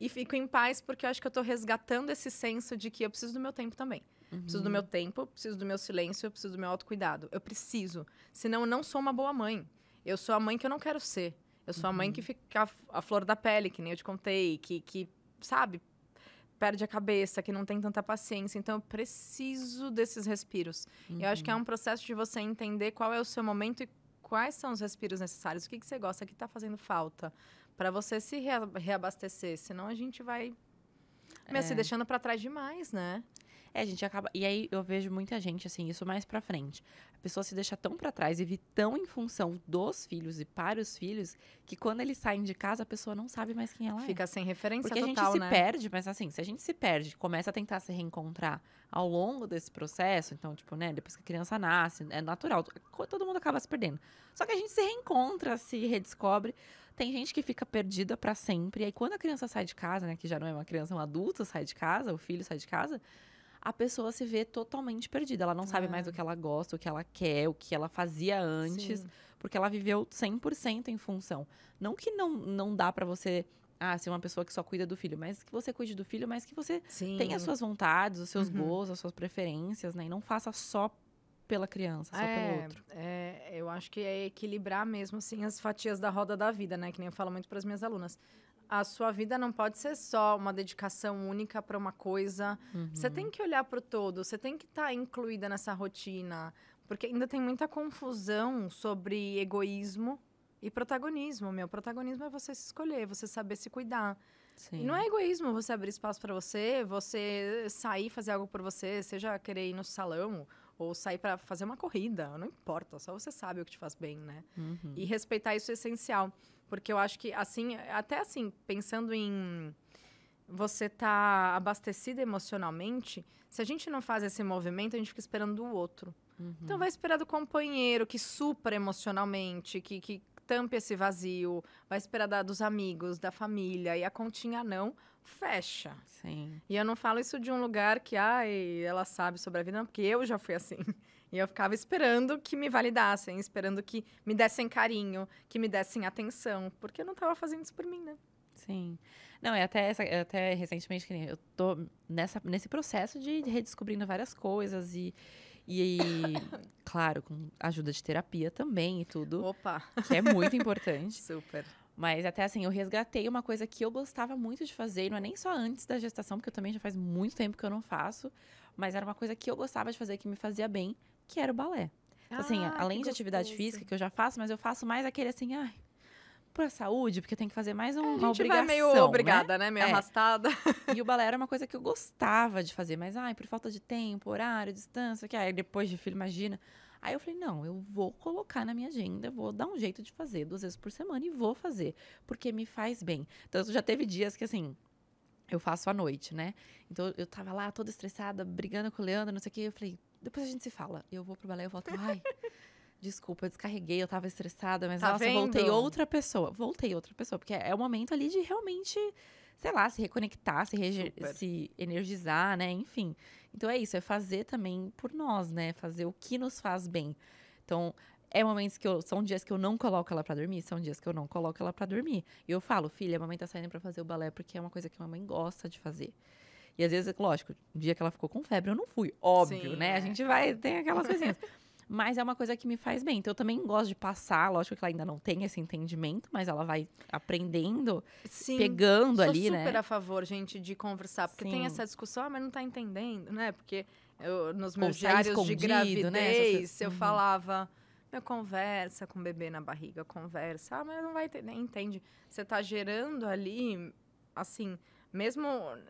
e fico em paz porque eu acho que eu tô resgatando esse senso de que eu preciso do meu tempo também. Uhum. Preciso do meu tempo, preciso do meu silêncio, preciso do meu autocuidado. Eu preciso. Senão eu não sou uma boa mãe. Eu sou a mãe que eu não quero ser. Eu sou uhum. a mãe que uhum. fica a flor da pele, que nem eu te contei, que, que sabe, perde a cabeça, que não tem tanta paciência. Então, eu preciso desses respiros. Uhum. Eu acho que é uhum. um processo de você entender qual é o seu momento e quais são os respiros necessários. O que, que você gosta, o que está fazendo falta. Para você se reabastecer. Senão, a gente vai. É. se deixando para trás demais, né? É, a gente acaba. E aí eu vejo muita gente, assim, isso mais pra frente. A pessoa se deixa tão para trás e vive tão em função dos filhos e para os filhos que quando eles saem de casa a pessoa não sabe mais quem ela Fica é. Fica sem referência Porque total, a gente se né? perde, mas assim, se a gente se perde, começa a tentar se reencontrar ao longo desse processo, então, tipo, né, depois que a criança nasce, é natural, todo mundo acaba se perdendo. Só que a gente se reencontra, se redescobre. Tem gente que fica perdida para sempre. E aí, quando a criança sai de casa, né, que já não é uma criança, é um adulto sai de casa, o filho sai de casa, a pessoa se vê totalmente perdida. Ela não é. sabe mais o é. que ela gosta, o que ela quer, o que ela fazia antes, Sim. porque ela viveu 100% em função. Não que não, não dá para você ah, ser uma pessoa que só cuida do filho, mas que você cuide do filho, mas que você Sim. tenha as suas vontades, os seus uhum. gostos, as suas preferências, né? E não faça só pela criança, só é, pelo outro. É, eu acho que é equilibrar mesmo assim as fatias da roda da vida, né? Que nem eu falo muito para as minhas alunas a sua vida não pode ser só uma dedicação única para uma coisa. Uhum. Você tem que olhar para o todo, você tem que estar tá incluída nessa rotina. Porque ainda tem muita confusão sobre egoísmo e protagonismo. Meu, protagonismo é você se escolher, você saber se cuidar. Sim. E não é egoísmo você abrir espaço para você, você sair fazer algo por você, seja querer ir no salão ou sair para fazer uma corrida, não importa, só você sabe o que te faz bem, né? Uhum. E respeitar isso é essencial. Porque eu acho que, assim, até assim, pensando em você tá abastecida emocionalmente, se a gente não faz esse movimento, a gente fica esperando o outro. Uhum. Então vai esperar do companheiro que supra emocionalmente, que, que tampe esse vazio, vai esperar da, dos amigos, da família, e a continha não fecha. Sim. E eu não falo isso de um lugar que, ai, ela sabe sobre a vida, não, porque eu já fui assim. E eu ficava esperando que me validassem, esperando que me dessem carinho, que me dessem atenção, porque eu não estava fazendo isso por mim, né? Sim. Não, é até, essa, é até recentemente que eu tô nessa, nesse processo de redescobrindo várias coisas e, e, claro, com ajuda de terapia também e tudo. Opa! Que é muito importante. Super. Mas até assim, eu resgatei uma coisa que eu gostava muito de fazer, não é nem só antes da gestação, porque eu também já faz muito tempo que eu não faço, mas era uma coisa que eu gostava de fazer, que me fazia bem, que era o balé. Assim, ah, assim, além de atividade física que eu já faço, mas eu faço mais aquele assim, ai, pra saúde, porque tem que fazer mais um, é, uma obrigação. meio né? obrigada, né? né? Meio é. arrastada. E o balé era uma coisa que eu gostava de fazer, mas ai, por falta de tempo, horário, distância, que aí depois de filho, imagina. Aí eu falei, não, eu vou colocar na minha agenda, vou dar um jeito de fazer duas vezes por semana e vou fazer, porque me faz bem. Então já teve dias que assim, eu faço à noite, né? Então eu tava lá toda estressada, brigando com o Leandro, não sei o quê, eu falei, depois a gente se fala. Eu vou pro balé, eu volto. Ai, desculpa, eu descarreguei, eu tava estressada, mas tá nossa, vendo? voltei outra pessoa. Voltei outra pessoa, porque é o momento ali de realmente, sei lá, se reconectar, se, se energizar, né? Enfim. Então é isso, é fazer também por nós, né? Fazer o que nos faz bem. Então, é momentos que eu, são dias que eu não coloco ela para dormir, são dias que eu não coloco ela para dormir. E eu falo, filha, a mamãe tá saindo para fazer o balé porque é uma coisa que a mamãe gosta de fazer. E às vezes, lógico, o dia que ela ficou com febre, eu não fui. Óbvio, Sim, né? É. A gente vai, tem aquelas coisinhas. mas é uma coisa que me faz bem. Então eu também gosto de passar, lógico que ela ainda não tem esse entendimento, mas ela vai aprendendo, Sim, pegando ali, né? Sou super a favor, gente, de conversar, porque Sim. tem essa discussão, ah, mas não tá entendendo, né? Porque eu, nos meus diários de né? gravidez, né? eu uhum. falava, meu, conversa com o bebê na barriga, conversa, ah, mas não vai entender, entende? Você tá gerando ali, assim, mesmo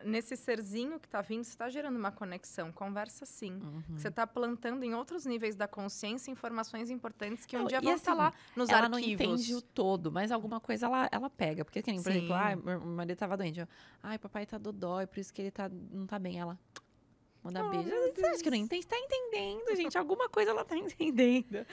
nesse serzinho que está vindo, você está gerando uma conexão. Conversa sim. Uhum. Você está plantando em outros níveis da consciência informações importantes que um eu, dia vão estar tá assim, lá nos ela arquivos. Ela não entende o todo, mas alguma coisa ela, ela pega. Porque, assim, por sim. exemplo, ah, meu marido estava doente. Eu, Ai, papai está dodói, por isso que ele tá, não está bem. Ela... Manda oh, beijo. Você acha que não entende? Tá entendendo, gente. Alguma coisa ela tá entendendo.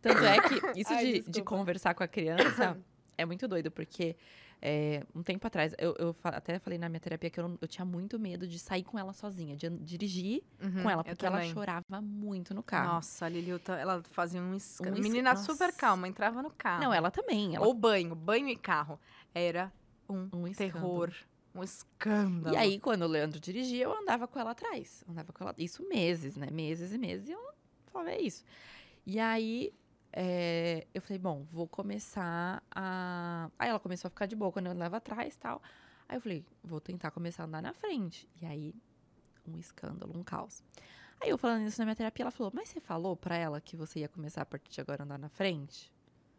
Tanto é que isso Ai, de, de conversar com a criança é muito doido, porque é, um tempo atrás, eu, eu, até falei na minha terapia que eu, eu, tinha muito medo de sair com ela sozinha, de dirigir uhum, com ela, porque ela chorava muito no carro. Nossa, a Lili, ela fazia um escândalo. Um Menina nossa. super calma, entrava no carro. Não, ela também. Ela... Ou banho, banho e carro. Era um, um terror. Um escândalo. E aí, quando o Leandro dirigia, eu andava com ela atrás. Andava com ela. Isso meses, né? Meses e meses. E eu falava, é isso. E aí, é, eu falei, bom, vou começar a. Aí ela começou a ficar de boa quando eu andava atrás tal. Aí eu falei, vou tentar começar a andar na frente. E aí, um escândalo, um caos. Aí eu falando isso na minha terapia, ela falou, mas você falou pra ela que você ia começar a partir de agora a andar na frente?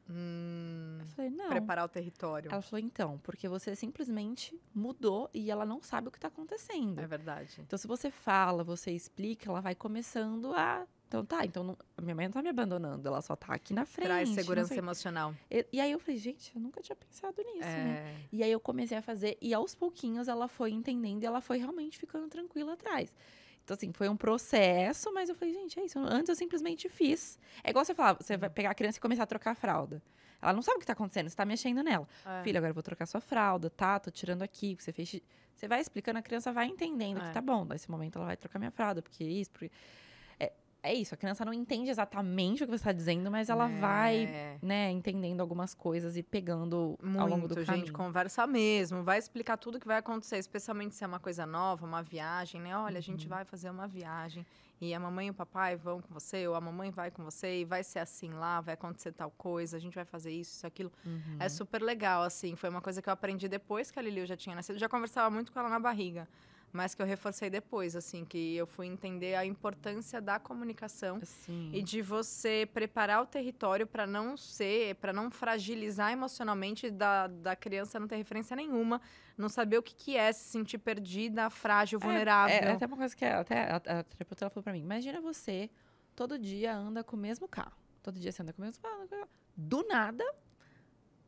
Hum, eu falei, não. Preparar o território. Ela falou, então, porque você simplesmente mudou e ela não sabe o que tá acontecendo. É verdade. Então, se você fala, você explica, ela vai começando a então tá, então não, minha mãe não tá me abandonando, ela só tá aqui na frente. Traz segurança emocional. E, e, aí eu falei, gente, eu nunca tinha pensado nisso, né? é... né? E aí eu comecei a fazer, e aos pouquinhos ela foi entendendo e ela foi realmente ficando tranquila atrás. Então, assim, foi um processo, mas eu falei, gente, é isso. Antes eu simplesmente fiz. É igual você falar, você vai uhum. pegar a criança e começar a trocar a fralda. Ela não sabe o que está acontecendo, você tá mexendo nela. É. Filha, agora eu vou trocar sua fralda, tá? Tô tirando aqui, você fez. Você vai explicando, a criança vai entendendo é. que tá bom. Nesse momento ela vai trocar minha fralda, porque isso, porque é isso, a criança não entende exatamente o que você está dizendo, mas ela é. vai, né, entendendo algumas coisas e pegando Muito, ao longo do gente, caminho. Gente, conversa mesmo, vai explicar tudo que vai acontecer, especialmente se é uma coisa nova, uma viagem, né? Olha, uhum. a gente uhum. vai fazer uma viagem e a mamãe e o papai vão com você, ou a mamãe vai com você e vai ser assim lá, vai acontecer tal coisa, a gente vai fazer isso, isso, aquilo. É uhum. É super legal, assim, foi uma coisa que eu aprendi depois que a Lili já tinha nascido, já conversava muito com ela na barriga mas que eu reforcei depois, assim, que eu fui entender a importância da comunicação Sim. e de você preparar o território para não ser, para não fragilizar emocionalmente da, da criança não ter referência nenhuma, não saber o que, que é se sentir perdida, frágil, é, vulnerável. É, é, até uma coisa que é, até a, a, a terapeuta falou para mim: imagina você todo dia anda com o mesmo carro, todo dia você anda com o mesmo carro, do nada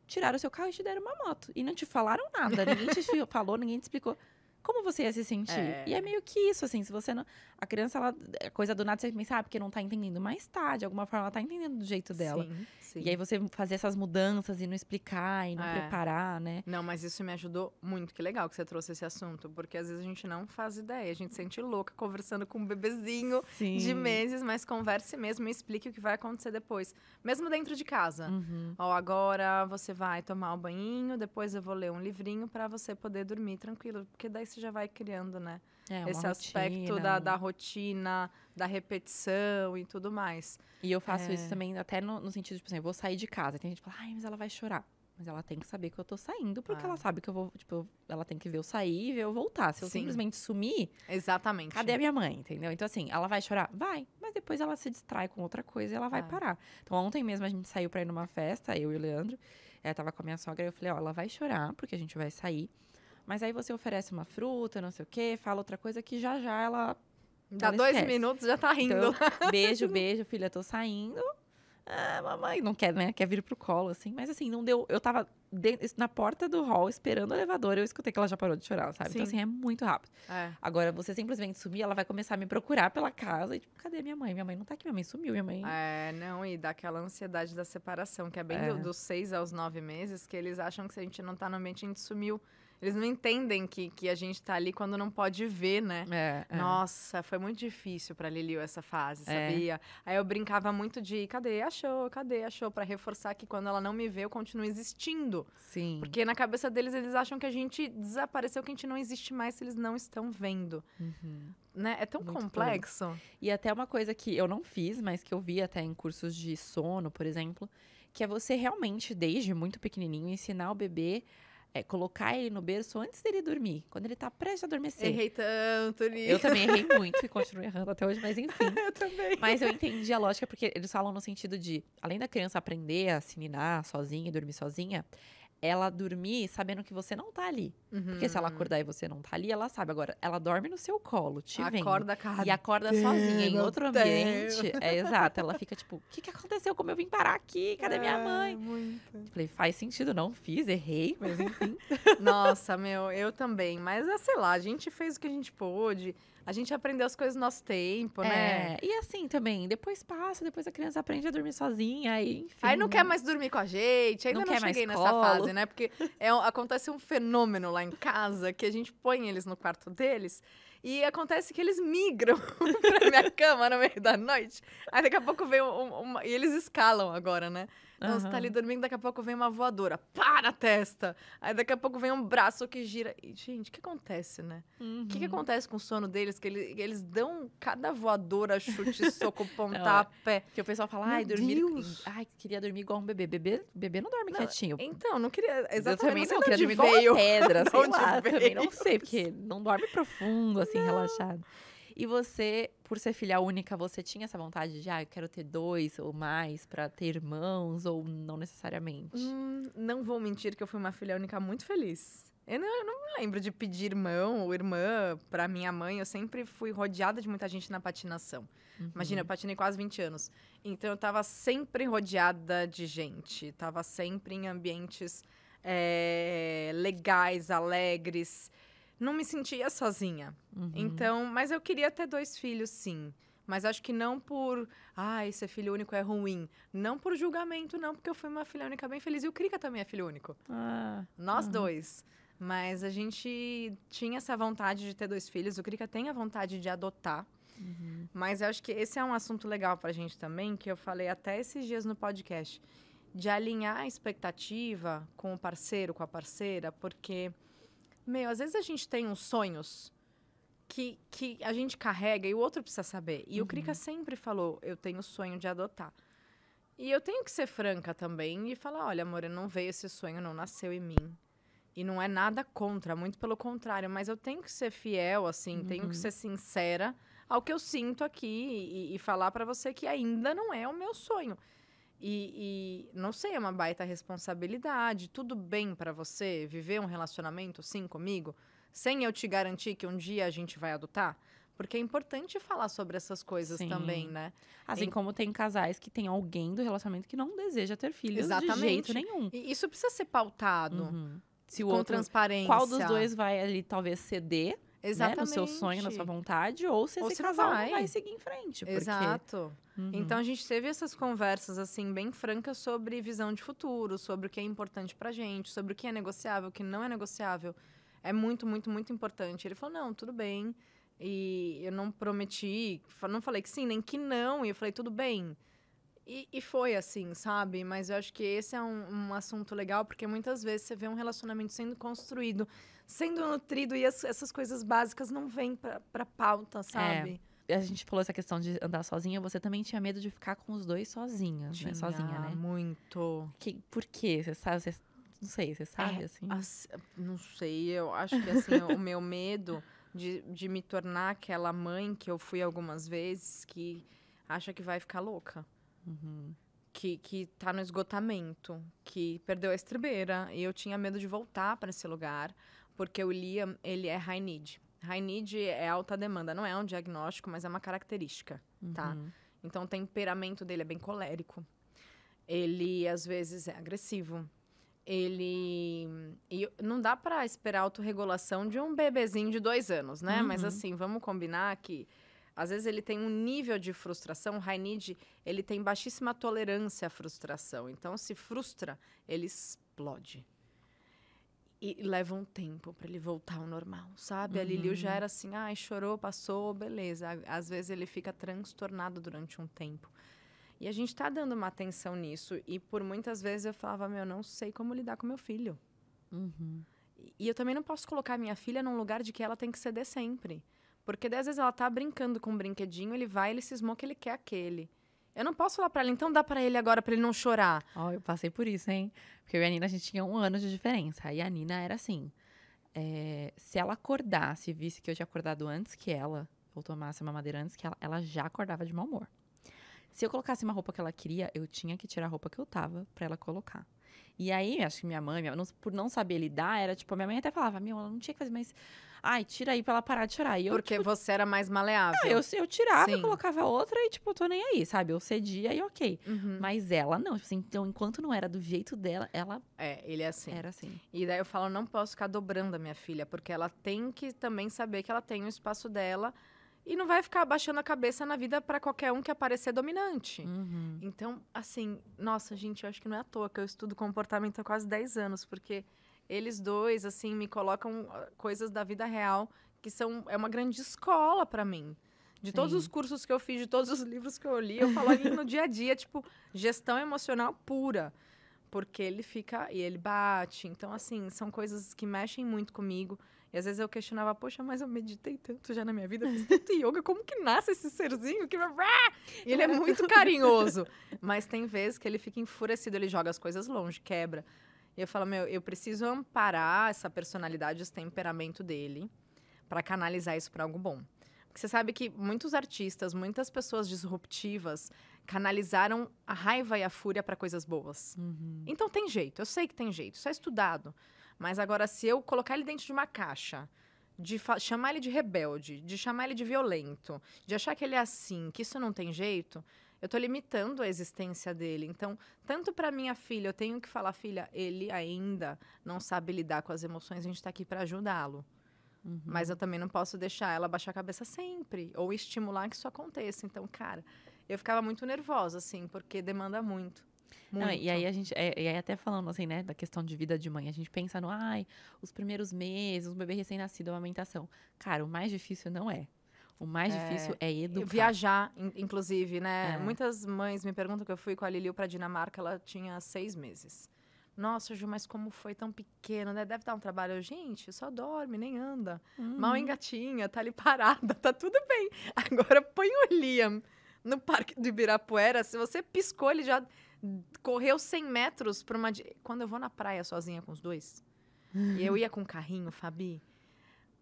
tiraram o seu carro e te deram uma moto. E não te falaram nada. Ninguém te falou, ninguém te explicou como você ia se sentir? É. E é meio que isso, assim, se você não. A criança, ela. É coisa do nada, você pensa, ah, porque não tá entendendo. mais tá, de alguma forma, ela tá entendendo do jeito dela. Sim, sim. E aí você fazer essas mudanças e não explicar e não é. preparar, né? Não, mas isso me ajudou muito. Que legal que você trouxe esse assunto. Porque às vezes a gente não faz ideia. A gente sente louca conversando com um bebezinho sim. de meses, mas converse mesmo e explique o que vai acontecer depois. Mesmo dentro de casa. Uhum. Ó, agora você vai tomar o um banhinho, depois eu vou ler um livrinho para você poder dormir tranquilo. Porque daí você já vai criando, né? É, Esse aspecto rotina. Da, da rotina, da repetição e tudo mais. E eu faço é... isso também, até no, no sentido de, por tipo, exemplo, assim, eu vou sair de casa. Tem gente que fala, ai, mas ela vai chorar. Mas ela tem que saber que eu tô saindo, porque ah. ela sabe que eu vou, tipo, ela tem que ver eu sair e ver eu voltar. Se eu Sim. simplesmente sumir. Exatamente. Cadê a minha mãe? Entendeu? Então, assim, ela vai chorar? Vai. Mas depois ela se distrai com outra coisa e ela vai ah. parar. Então, ontem mesmo a gente saiu pra ir numa festa, eu e o Leandro. Ela é, tava com a minha sogra e eu falei, ó, ela vai chorar, porque a gente vai sair. Mas aí você oferece uma fruta, não sei o quê, fala outra coisa que já já ela. Dá ela dois minutos, já tá então, rindo. Então, beijo, beijo, filha, tô saindo. Ah, mamãe, não quer, né? Quer vir pro colo, assim. Mas assim, não deu. Eu tava dentro, na porta do hall, esperando o elevador, eu escutei que ela já parou de chorar, sabe? Então, Sim. Então, assim, é muito rápido. É. Agora, você simplesmente sumir, ela vai começar a me procurar pela casa e, tipo, cadê minha mãe? Minha mãe não tá aqui, minha mãe sumiu, minha mãe. É, não, e dá aquela ansiedade da separação, que é bem é. Do, dos seis aos nove meses, que eles acham que se a gente não tá no ambiente, a gente sumiu. Eles não entendem que, que a gente tá ali quando não pode ver, né? É, é. Nossa, é. foi muito difícil pra Liliu essa fase, é. sabia? É. Aí eu brincava muito de cadê? Achou, cadê? Achou? para reforçar que quando ela não me vê, eu continuo existindo. Sim. Porque na cabeça deles, eles acham que a gente desapareceu, que a gente não existe mais se eles não estão vendo. Uhum. Né? É tão muito complexo. Bom. E até uma coisa que eu não fiz, mas que eu vi até em cursos de sono, por exemplo, que é você realmente, desde muito pequenininho, ensinar o bebê é colocar ele no berço antes dele dormir, quando ele tá prestes a adormecer. Errei tanto nisso. Eu também errei muito e continuo errando até hoje, mas enfim. eu também. Mas eu entendi a lógica, porque eles falam no sentido de, além da criança aprender a se minar sozinha e dormir sozinha, ela dormir sabendo que você não tá ali. Uhum. Porque se ela uhum. acordar e você não tá ali, ela sabe. Agora, ela dorme no seu colo, te acorda, vendo. Acorda, cara. E acorda Deus sozinha, em outro Deus. ambiente. É, exato. Ela fica tipo, o que, que aconteceu? Como eu vim parar aqui? Cadê é, minha ah, mãe? Muito. Falei, faz sentido, não fiz, errei, mas enfim. Nossa, meu, eu também. Mas, é, sei lá, a gente fez o que a gente pôde a gente aprendeu as coisas no nosso tempo, né? é. né? E assim também, depois passa, depois a criança aprende a dormir sozinha, aí enfim. Aí não né? quer mais dormir com a gente, ainda não, não cheguei nessa colo. fase, né? Porque é, acontece um fenômeno lá em casa que a gente põe eles no quarto deles. E acontece que eles migram pra minha cama no meio da noite. Aí daqui a pouco vem um, um, E eles escalam agora, né? Então, uhum. você tá ali dormindo, daqui a pouco vem uma voadora, pá na testa. Aí daqui a pouco vem um braço que gira. E, gente, o que acontece, né? O uhum. que, que uhum. acontece com o sono deles? Que eles, eles dão cada voadora, chute, soco, é pontapé. Que o pessoal fala, ai, dormir. Ai, queria dormir igual um bebê. Bebê, bebê não dorme não, quietinho. Então, não queria. Exatamente. Eu também não, não queria dormir igual uma pedra, sei lá. Veio. Também não sei, porque não dorme profundo, assim, não. relaxado. E você, por ser filha única, você tinha essa vontade de, ah, eu quero ter dois ou mais para ter irmãos ou não necessariamente? Hum, não vou mentir que eu fui uma filha única muito feliz. Eu não, eu não lembro de pedir irmão ou irmã para minha mãe. Eu sempre fui rodeada de muita gente na patinação. Uhum. Imagina, eu patinei quase 20 anos. Então eu tava sempre rodeada de gente. Tava sempre em ambientes é, legais, alegres não me sentia sozinha. Uhum. Então, mas eu queria ter dois filhos, sim. Mas acho que não por, ai, ah, ser filho único é ruim. Não por julgamento, não, porque eu fui uma filha única bem feliz. E o Krika também é filho único. Ah, Nós uhum. dois. Mas a gente tinha essa vontade de ter dois filhos. O Krika tem a vontade de adotar. Uhum. Mas eu acho que esse é um assunto legal pra gente também, que eu falei até esses dias no podcast. De alinhar a expectativa com o parceiro, com a parceira, porque meu, às vezes a gente tem uns sonhos que, que a gente carrega e o outro precisa saber. E uhum. o Krika uhum. sempre falou: eu tenho o sonho de adotar. E eu tenho que ser franca também e falar: olha, amor, não veio esse sonho, não nasceu em mim. E não é nada contra, muito pelo contrário, mas eu tenho que ser fiel, assim, uhum. tenho que uhum. ser sincera ao que eu sinto aqui e, e falar para você que ainda não é o meu sonho. E, e, não sei, é uma baita responsabilidade. Tudo bem para você viver um relacionamento assim comigo, sem eu te garantir que um dia a gente vai adotar? Porque é importante falar sobre essas coisas Sim. também, né? Assim e... como tem casais que tem alguém do relacionamento que não deseja ter filhos Exatamente. de jeito nenhum. E isso precisa ser pautado. Uhum. Se o com outro, transparência. Qual dos dois vai ali talvez ceder Exatamente. Né, no seu sonho, na sua vontade, ou se ou esse se casal vai. vai seguir em frente. Porque... Exato. Uhum. Então a gente teve essas conversas assim bem francas sobre visão de futuro, sobre o que é importante pra gente, sobre o que é negociável, o que não é negociável. É muito, muito, muito importante. Ele falou: "Não, tudo bem". E eu não prometi, não falei que sim, nem que não, e eu falei: "Tudo bem". E, e, foi assim, sabe? Mas eu acho que esse é um, um, assunto legal, porque muitas vezes você vê um relacionamento sendo construído, sendo nutrido, e as, essas coisas básicas não vêm pra, pra pauta, é. sabe? É. A gente falou essa questão de andar sozinha, você também tinha medo de ficar com os dois sozinha, né? tinha, né? Sozinha, né? Muito. Que, por quê? Você sabe, você, não sei, você é, sabe, é, assim? As, não sei, eu acho que assim, o meu medo de, de me tornar aquela mãe que eu fui algumas vezes que acha que vai ficar louca. Uhum. Que, que tá no esgotamento, que perdeu a estrebeira. E eu tinha medo de voltar para esse lugar, porque o Liam, ele é high need. High need é alta demanda, não é um diagnóstico, mas é uma característica, tá? uhum. tá? Então, o temperamento dele é bem colérico. Ele, às vezes, é agressivo ele. E não dá para esperar autorregulação de um bebezinho de dois anos, né? Uhum. Mas assim, vamos combinar que às vezes ele tem um nível de frustração, o Rainid, ele tem baixíssima tolerância à frustração. Então, se frustra, ele explode. E leva um tempo para ele voltar ao normal, sabe? Uhum. A Liliu já era assim, ai, ah, chorou, passou, beleza. Às vezes ele fica transtornado durante um tempo. E a gente está dando uma atenção nisso. E por muitas vezes eu falava, meu, não sei como lidar com meu filho. Uhum. E eu também não posso colocar minha filha num lugar de que ela tem que ceder sempre. Porque daí, às vezes ela tá brincando com um brinquedinho, ele vai, ele cismou que ele quer aquele. Eu não posso falar para ela, então dá para ele agora para ele não chorar. Ó, oh, eu passei por isso, hein? Porque eu e a Nina a gente tinha um ano de diferença. E a Nina era assim: é, se ela acordasse e visse que eu tinha acordado antes que ela, ou tomasse uma madeira antes que ela, ela já acordava de mau humor. Se eu colocasse uma roupa que ela queria, eu tinha que tirar a roupa que eu tava para ela colocar. E aí, acho que minha mãe, minha, não, por não saber lidar, era tipo, minha mãe até falava: Meu, ela não tinha que fazer, mais Ai, tira aí pra ela parar de chorar. E eu, Porque tipo, você era mais maleável. É, eu, eu tirava, Sim. colocava outra e, tipo, eu tô nem aí, sabe? Eu cedia e ok. Uhum. Mas ela não. Tipo assim, então, enquanto não era do jeito dela, ela. É, ele é assim. Era assim. E daí eu falo, não posso ficar dobrando a minha filha, porque ela tem que também saber que ela tem o espaço dela e não vai ficar abaixando a cabeça na vida para qualquer um que aparecer dominante. Uhum. Então, assim, nossa, gente, eu acho que não é à toa que eu estudo comportamento há quase 10 anos, porque eles dois, assim, me colocam ah, coisas da vida real que são é uma grande escola para mim. De Sim. todos os cursos que eu fiz, de todos os livros que eu li, eu falo ali no dia a dia, tipo, gestão emocional pura. Porque ele fica e ele bate. Então, assim, são coisas que mexem muito comigo. E às vezes eu questionava, poxa, mas eu meditei tanto já na minha vida, fiz tanto yoga, como que nasce esse serzinho? Que... E ele é, é muito carinhoso. Mas tem vezes que ele fica enfurecido, ele joga as coisas longe, quebra. E eu falo, meu, eu preciso amparar essa personalidade, esse temperamento dele, para canalizar isso para algo bom. Porque você sabe que muitos artistas, muitas pessoas disruptivas canalizaram a raiva e a fúria para coisas boas. Uhum. Então tem jeito, eu sei que tem jeito, isso é estudado. Mas agora, se eu colocar ele dentro de uma caixa, de chamar ele de rebelde, de chamar ele de violento, de achar que ele é assim, que isso não tem jeito, eu tô limitando a existência dele. Então, tanto para minha filha, eu tenho que falar, filha, ele ainda não sabe lidar com as emoções, a gente está aqui para ajudá-lo. Uhum. Mas eu também não posso deixar ela baixar a cabeça sempre, ou estimular que isso aconteça. Então, cara, eu ficava muito nervosa, assim, porque demanda muito. Não, e aí a gente, é, e aí até falando assim, né, da questão de vida de mãe, a gente pensa no, ai, os primeiros meses, o bebê recém-nascido, a amamentação. Cara, o mais difícil não é o mais é, difícil é educar. Viajar, inclusive, né? É. Muitas mães me perguntam que eu fui com a Liliu para Dinamarca, ela tinha seis meses. Nossa, Ju, mas como foi tão pequeno né? Deve dar um trabalho. gente, só dorme, nem anda. mal uhum. Mal engatinha, tá ali parada, tá tudo bem. Agora põe o Liam no parque do Ibirapuera. Se você piscou, ele já correu 100 metros para uma. Quando eu vou na praia sozinha com os dois, e eu ia com o carrinho, Fabi,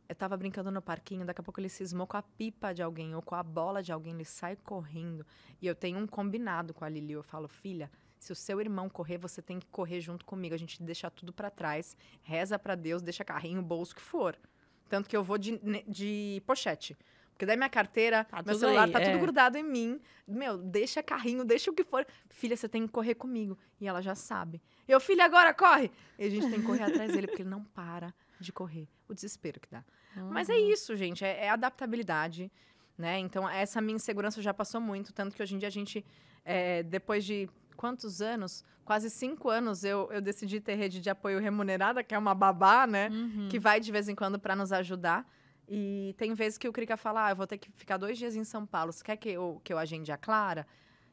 eu tava brincando no parquinho, daqui a pouco ele cismou com a pipa de alguém ou com a bola de alguém, ele sai correndo. E eu tenho um combinado com a Lili, eu falo, filha, se o seu irmão correr, você tem que correr junto comigo, a gente deixa tudo para trás, reza para Deus, deixa carrinho, bolso, o que for. Tanto que eu vou de, de pochete. Porque daí minha carteira, tá meu celular aí, tá é. tudo grudado em mim. Meu, deixa carrinho, deixa o que for. Filha, você tem que correr comigo. E ela já sabe. Eu, filha, agora corre! E a gente tem que correr atrás dele, porque ele não para de correr. O desespero que dá. Uhum. Mas é uhum. isso, gente. É, é, adaptabilidade, né? Então, essa minha insegurança já passou muito. Tanto que hoje em dia a gente, é, depois de quantos anos? Quase cinco anos eu, eu decidi ter rede de apoio remunerada, que é uma babá, né? Uhum. Que vai de vez em quando para nos ajudar. E tem vezes que o Krika fala, ah, eu vou ter que ficar dois dias em São Paulo. Você quer que eu, que eu agende a Clara?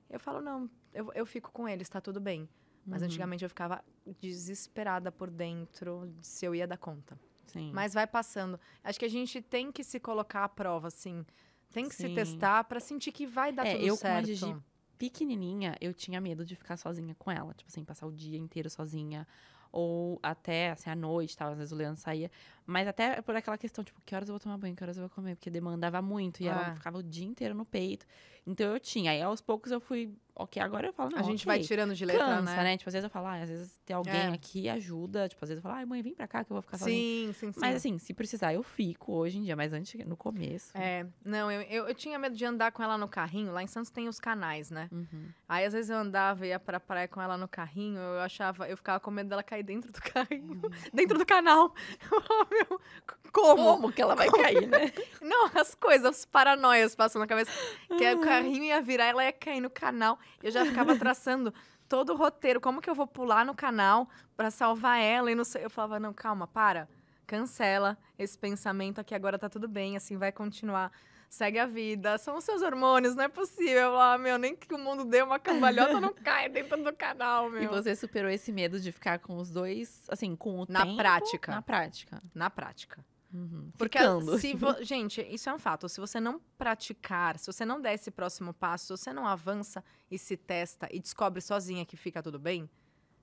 Eu falo, não, eu, eu fico com ele, está tudo bem. Mas uhum. antigamente eu ficava desesperada por dentro de se eu ia dar conta. Sim. Mas vai passando. Acho que a gente tem que se colocar à prova, assim. Tem que Sim. se testar para sentir que vai dar é, tudo eu, certo. Eu a Gigi pequenininha, eu tinha medo de ficar sozinha com ela. Tipo assim, passar o dia inteiro sozinha. Ou até, assim, à noite, tal. Às vezes o Leandro saía. Mas até por aquela questão, tipo, que horas eu vou tomar banho, que horas eu vou comer, porque demandava muito. E ah. ela ficava o dia inteiro no peito. Então eu tinha. Aí aos poucos eu fui, ok, agora eu falo, não. A gente okay. vai tirando de letra, Cansa, né? né? Tipo, às vezes eu falo, ah, às vezes tem alguém é. aqui ajuda. Tipo, às vezes eu falo, ai, mãe, vem pra cá que eu vou ficar sozinha. Sim, sim, sim. Mas assim, se precisar, eu fico hoje em dia, mas antes, no começo. É. Não, eu, eu, eu tinha medo de andar com ela no carrinho. Lá em Santos tem os canais, né? Uhum. Aí às vezes eu andava e ia pra praia com ela no carrinho. Eu achava, eu ficava com medo dela cair dentro do carrinho, uhum. dentro do canal. Eu falava, meu, como? Como que ela vai como? cair, né? Não, as coisas, as paranoias passam na cabeça. Que o carrinho ia virar, ela ia cair no canal. Eu já ficava traçando todo o roteiro. Como que eu vou pular no canal para salvar ela? E não sei. Eu falava, não, calma, para. Cancela esse pensamento aqui, agora tá tudo bem, assim, vai continuar segue a vida, são os seus hormônios, não é possível. Ah, meu, nem que o mundo dê uma cambalhota, não cai dentro do canal, meu. E você superou esse medo de ficar com os dois, assim, com o na tempo? Prática. Na prática. Na prática. Uhum. Porque, Ficando. se gente, isso é um fato. Se você não praticar, se você não der esse próximo passo, se você não avança e se testa e descobre sozinha que fica tudo bem,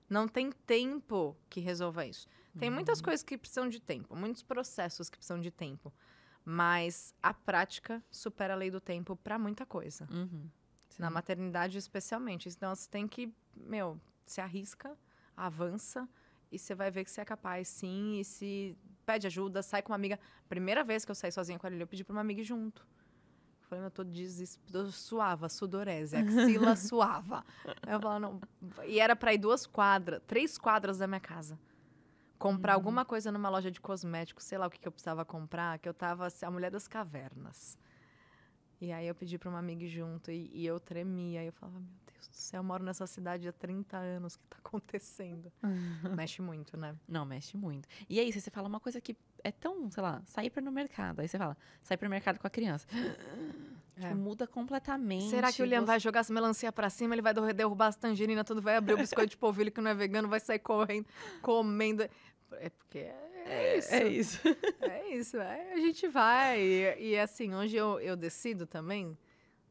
não tem tempo que resolva isso. Tem muitas uhum. coisas que precisam de tempo, muitos processos que precisam de tempo. Mas a prática supera a lei do tempo para muita coisa. Uhum, Na maternidade, especialmente. Então, você tem que, meu, se arrisca, avança e você vai ver que você é capaz, sim. E se pede ajuda, sai com uma amiga. Primeira vez que eu saí sozinha com a Lili, eu pedi para uma amiga ir junto. Eu falei, eu tô desesperada, suava, sudorese, axila suava. eu falo não. E era para ir duas quadras, três quadras da minha casa comprar uhum. alguma coisa numa loja de cosméticos, sei lá o que, que eu precisava comprar, que eu tava assim, a mulher das cavernas. E aí eu pedi para uma amiga junto e, e, eu tremia. E eu falava, meu Deus do céu, eu moro nessa cidade há 30 anos, o que tá acontecendo? mexe muito, né? Não, mexe muito. E aí você fala uma coisa que é tão, sei lá, sair para no mercado. Aí você fala, sair para o mercado com a criança. É. Tipo, muda completamente. Será que o Liam você... vai jogar essa melancia pra cima? Ele vai derrubar as tangerinas, tudo vai abrir o biscoito de polvilho que não é vegano, vai sair correndo, comendo. É porque é, é, é isso. É isso. é isso. É, a gente vai. E, e assim, hoje eu, eu decido também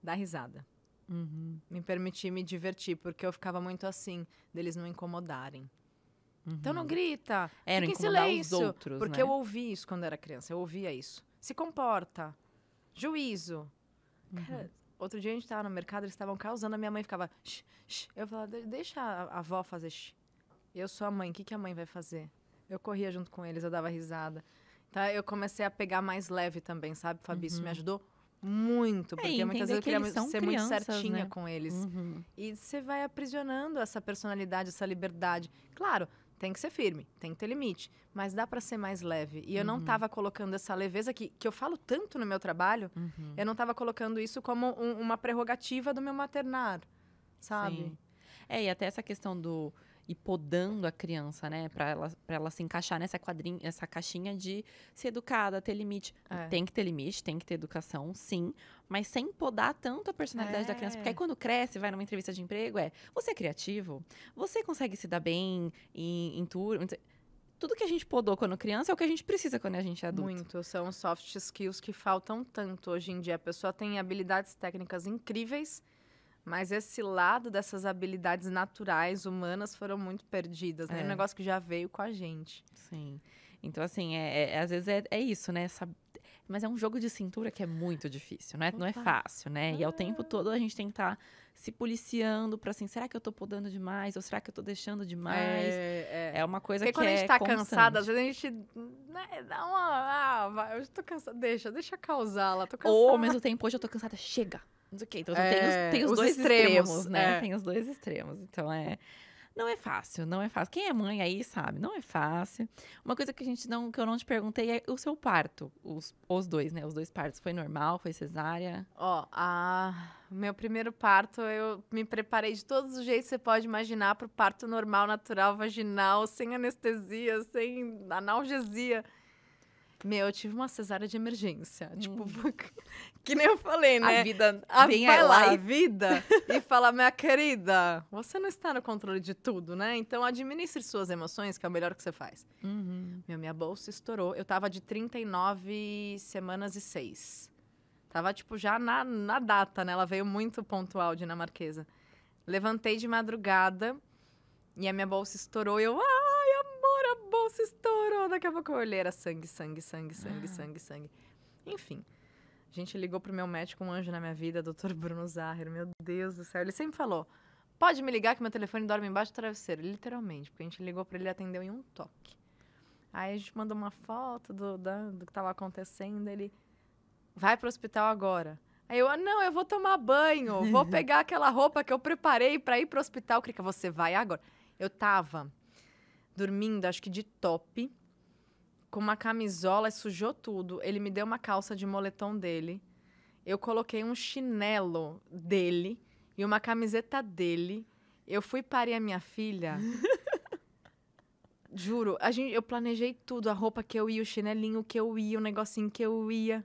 dar risada. Uhum. Me permitir me divertir, porque eu ficava muito assim, deles não incomodarem. Uhum. Então não uhum. grita. É, fica não em silêncio. Os outros, porque né? eu ouvi isso quando era criança, eu ouvia isso. Se comporta. Juízo. Cara, uhum. outro dia a gente tava no mercado, eles estavam causando, a minha mãe ficava. Shh, shh. Eu falava, deixa a, avó fazer. Shh. Eu sou a mãe, o que, que a mãe vai fazer? Eu corria junto com eles, eu dava risada. Então eu comecei a pegar mais leve também, sabe, Fabi? Uhum. Isso me uhum. ajudou muito, é, porque é, muitas vezes eu queria ser crianças, muito certinha né? com eles. Uhum. E você vai aprisionando essa personalidade, essa liberdade. Claro, tem que ser firme, tem que ter limite, mas dá para ser mais leve. E eu uhum. não estava colocando essa leveza que, que eu falo tanto no meu trabalho, uhum. eu não estava colocando isso como um, uma prerrogativa do meu maternar, sabe? Sim. É, e até essa questão do e podando a criança, né? Pra ela, pra ela se encaixar nessa quadrinha, essa caixinha de ser educada, ter limite. É. Tem que ter limite, tem que ter educação, sim. Mas sem podar tanto a personalidade é. da criança. Porque aí quando cresce, vai numa entrevista de emprego, é você é criativo, você consegue se dar bem em, em turno então, tudo que a gente podou quando criança é o que a gente precisa quando a gente é adulto. Muito, são soft skills que faltam tanto hoje em dia. A pessoa tem habilidades técnicas incríveis mas esse lado dessas habilidades naturais, humanas, foram muito perdidas, né? É. Um é. negócio que já veio com a gente. Sim. Então, assim, é, é às vezes é, é isso, né? Essa, mas é um jogo de cintura que é muito difícil, né? Opa. Não é fácil, né? E ao tempo todo a gente tem que estar tá se policiando para assim, será que eu tô podando demais? Ou será que eu tô deixando demais? É, é. é uma coisa Porque que quando a é gente tá constante. cansada, às vezes a gente né, dá uma... Ah, vai, eu tô cansada, deixa, deixa causar lá, tô cansada. Ou ao mesmo tempo, hoje eu tô cansada, chega, Ok, Então é, tem os, é, tem os, os dois extremos, extremos né? É. Tem os dois extremos. Então é. Não é fácil, não é fácil. Quem é mãe aí sabe, não é fácil. Uma coisa que a gente não, que eu não te perguntei é o seu parto, os, os dois, né? Os dois partos, foi normal, foi cesárea? Ó, oh, a meu primeiro parto, eu me preparei de todos os jeitos que você pode imaginar para o parto normal, natural, vaginal, sem anestesia, sem analgesia. Meu, eu tive uma cesárea de emergência. Tipo, hum. Tipo, que nem eu falei, né? A vida a, ah, vem vai lá, vida e fala, minha querida, você não está no controle de tudo, né? Então administre suas emoções, que é o melhor que você faz. Uhum. Meu, minha bolsa estourou. Eu tava de 39 semanas e 6. Tava, tipo, já na, na data, né? Ela veio muito pontual dinamarquesa. Levantei de madrugada e a minha bolsa estourou e eu, ah, bolsa estourou. Daqui a pouco eu olhei, era sangue, sangue, sangue, sangue, ah. sangue, sangue. Enfim. A gente ligou pro meu médico, um anjo na minha vida, doutor Bruno Zahir. Meu Deus do céu. Ele sempre falou: pode me ligar que meu telefone dorme embaixo do travesseiro. Literalmente, porque a gente ligou para ele e atendeu em um toque. Aí a gente mandou uma foto do, do que tava acontecendo. Ele vai pro hospital agora. Aí eu, ah, não, eu vou tomar banho, vou pegar aquela roupa que eu preparei para ir pro hospital. Crica, você vai agora. Eu tava dormindo, acho que de top, com uma camisola, sujou tudo. Ele me deu uma calça de moletom dele. Eu coloquei um chinelo dele e uma camiseta dele. Eu fui parir a minha filha. Juro, a gente, eu planejei tudo, a roupa que eu ia, o chinelinho que eu ia, o negocinho que eu ia.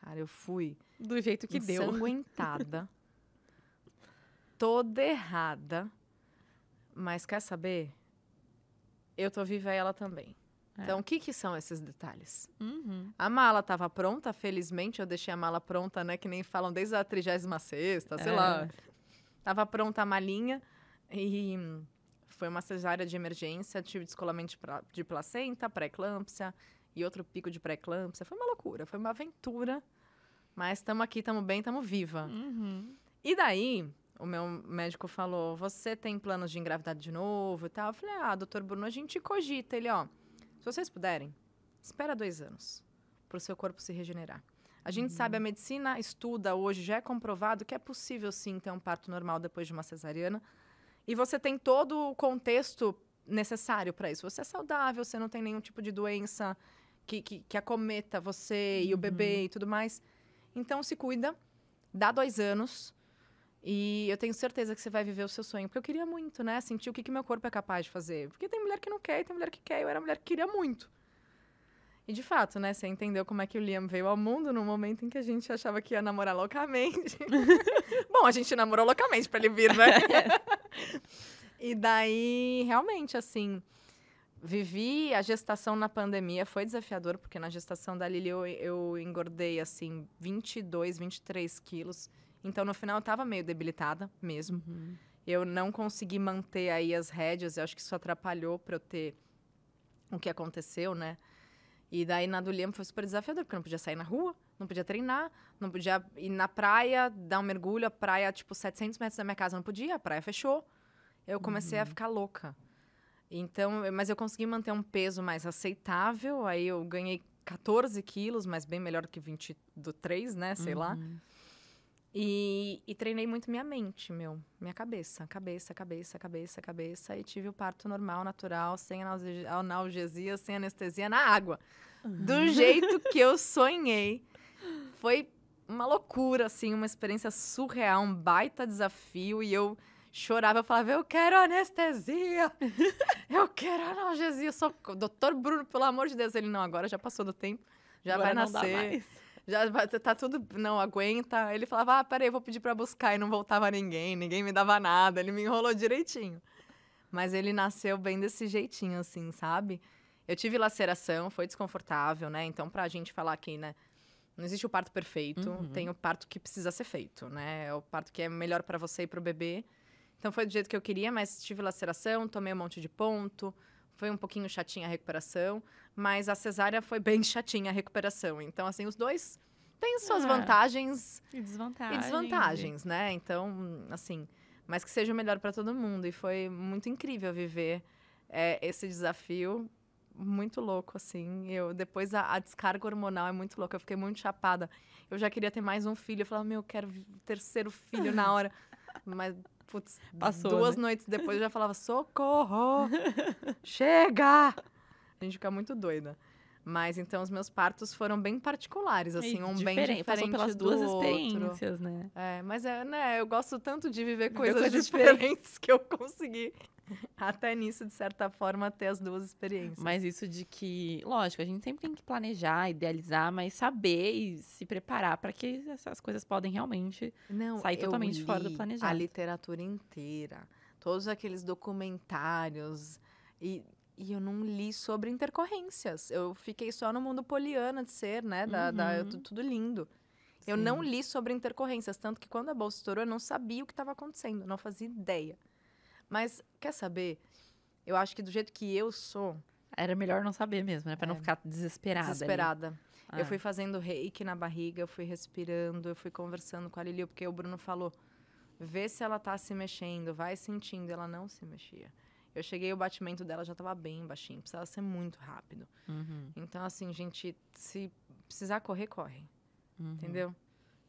Cara, eu fui. Do jeito que deu. aguentada toda errada. Mas quer saber? eu tô viva e ela também. É. Então, o que, que são esses detalhes? Uhum. A mala estava pronta, felizmente eu deixei a mala pronta, né? Que nem falam desde a 36, é. sei lá. Tava pronta a malinha e hum, foi uma cesárea de emergência, tive descolamento de placenta, pré-eclâmpsia e outro pico de pré-eclâmpsia. Foi uma loucura, foi uma aventura. Mas estamos aqui, estamos bem, estamos viva. Uhum. E daí, o meu médico falou: Você tem planos de engravidar de novo e tal? Eu falei: Ah, doutor Bruno, a gente cogita. Ele: Ó, se vocês puderem, espera dois anos para o seu corpo se regenerar. A gente uhum. sabe, a uhum. medicina estuda hoje, já é comprovado que é possível sim ter um parto normal depois de uma cesariana. E você tem todo o contexto necessário para isso. Você é saudável, você não tem nenhum tipo de doença que, que, que acometa você e uhum. o bebê uhum. e tudo mais. Então, se cuida, dá dois anos e eu tenho certeza que você vai viver o seu sonho. Porque eu queria muito, né? Sentir o que, que meu corpo é capaz de fazer. Porque tem mulher que não quer e tem mulher que quer. Eu era mulher que queria muito. E de fato, né? Você entendeu como é que o Liam veio ao mundo no momento em que a gente achava que ia namorar loucamente. Bom, a gente namorou loucamente para ele vir, né? e daí, realmente, assim, vivi a gestação na pandemia. Foi desafiador, porque na gestação da Lili eu, eu engordei, assim, 22, 23 quilos. Então, no final, eu estava meio debilitada mesmo. Uhum. Eu não consegui manter aí as rédeas. Eu acho que isso atrapalhou para eu ter o que aconteceu, né? E daí, na do Liam foi super desafiador, porque eu não podia sair na rua, não podia treinar, não podia ir na praia, dar um mergulho. A praia, tipo, 700 metros da minha casa, não podia. A praia fechou. Eu comecei uhum. a ficar louca. Então, mas eu consegui manter um peso mais aceitável. Aí eu ganhei 14 quilos, mas bem melhor do que 23, né? Sei uhum. lá. E, e, treinei muito minha mente, meu. Minha cabeça. Cabeça, cabeça, cabeça, cabeça. E tive o parto normal, natural, sem analgesia, sem anestesia, na água. Uhum. Do jeito que eu sonhei. Foi uma loucura, assim, uma experiência surreal, um baita desafio. E eu chorava, eu falava, eu quero anestesia, eu quero analgesia, socorro. Doutor Bruno, pelo amor de Deus, ele, não, agora já passou do tempo, já agora vai nascer já tá tudo, não aguenta. Ele falava, ah, peraí, vou pedir para buscar. E não voltava ninguém, ninguém me dava nada, ele me enrolou direitinho. Mas ele nasceu bem desse jeitinho, assim, sabe? Eu tive laceração, foi desconfortável, né? Então, pra gente falar aqui, né? Não existe o parto perfeito, uhum. tem o parto que precisa ser feito, né? É o parto que é melhor para você e pro bebê. Então, foi do jeito que eu queria, mas tive laceração, tomei um monte de ponto, foi um pouquinho chatinha a recuperação. Mas a cesárea foi bem chatinha a recuperação. Então, assim, os dois têm suas ah, vantagens e desvantagens. e desvantagens, né? Então, assim, mas que seja o melhor para todo mundo. E foi muito incrível viver é, esse desafio muito louco, assim. Eu, depois a, a, descarga hormonal é muito louca. Eu fiquei muito chapada. Eu já queria ter mais um filho. Eu falava, meu, eu quero terceiro filho na hora. Mas, putz, Passou, duas né? noites depois eu já falava, socorro! chega! a gente fica muito doida. Mas então os meus partos foram bem particulares, é, assim, um diferente, bem diferente passou pelas duas experiências, né? É, mas é, né, eu gosto tanto de viver coisas, coisas diferentes que eu consegui até nisso de certa forma ter as duas experiências. Mas isso de que, lógico, a gente sempre tem que planejar, idealizar, mas saber e se preparar para que essas coisas podem realmente Não, sair totalmente fora do planejado. A literatura inteira, todos aqueles documentários e e eu não li sobre intercorrências. Eu fiquei só no mundo poliana de ser, né? Da, uhum. da eu, uhum. tudo lindo. Sim. Eu não li sobre intercorrências, tanto que quando a bolsa estourou, eu não sabia o que estava acontecendo, não fazia ideia. Mas, quer saber? Eu acho que do jeito que eu sou. Era melhor não saber mesmo, né? Pra é, não ficar desesperada. Desesperada. Ah. Eu fui fazendo reiki na barriga, eu fui respirando, eu fui conversando com a Lili, porque o Bruno falou: vê se ela tá se mexendo, vai sentindo. Ela não se mexia. Eu cheguei, o batimento dela já estava bem baixinho, precisava ser muito rápido. Uhum. Então, assim, gente, se precisar correr, corre. Uhum. Entendeu?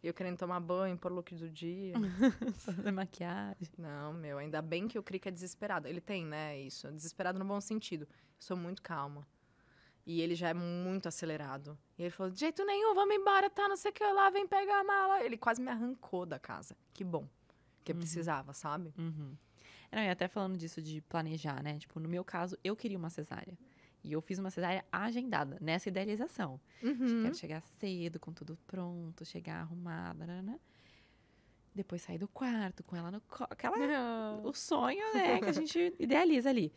Eu querendo tomar banho, pôr look do dia. Fazer maquiagem. Não, meu, ainda bem que o Crick é desesperado. Ele tem, né, isso. Desesperado no bom sentido. sou muito calma. E ele já é muito acelerado. E ele falou: de jeito nenhum, vamos embora, tá, não sei o que lá, vem pegar a mala. Ele quase me arrancou da casa. Que bom. Que uhum. precisava, sabe? Uhum. Não, e até falando disso de planejar, né? Tipo, no meu caso, eu queria uma cesárea. E eu fiz uma cesárea agendada, nessa idealização. Tipo, uhum. Quero chegar cedo, com tudo pronto, chegar arrumada, né? né? Depois sair do quarto com ela no colo. Aquela. Não. O sonho, né? que a gente idealiza ali.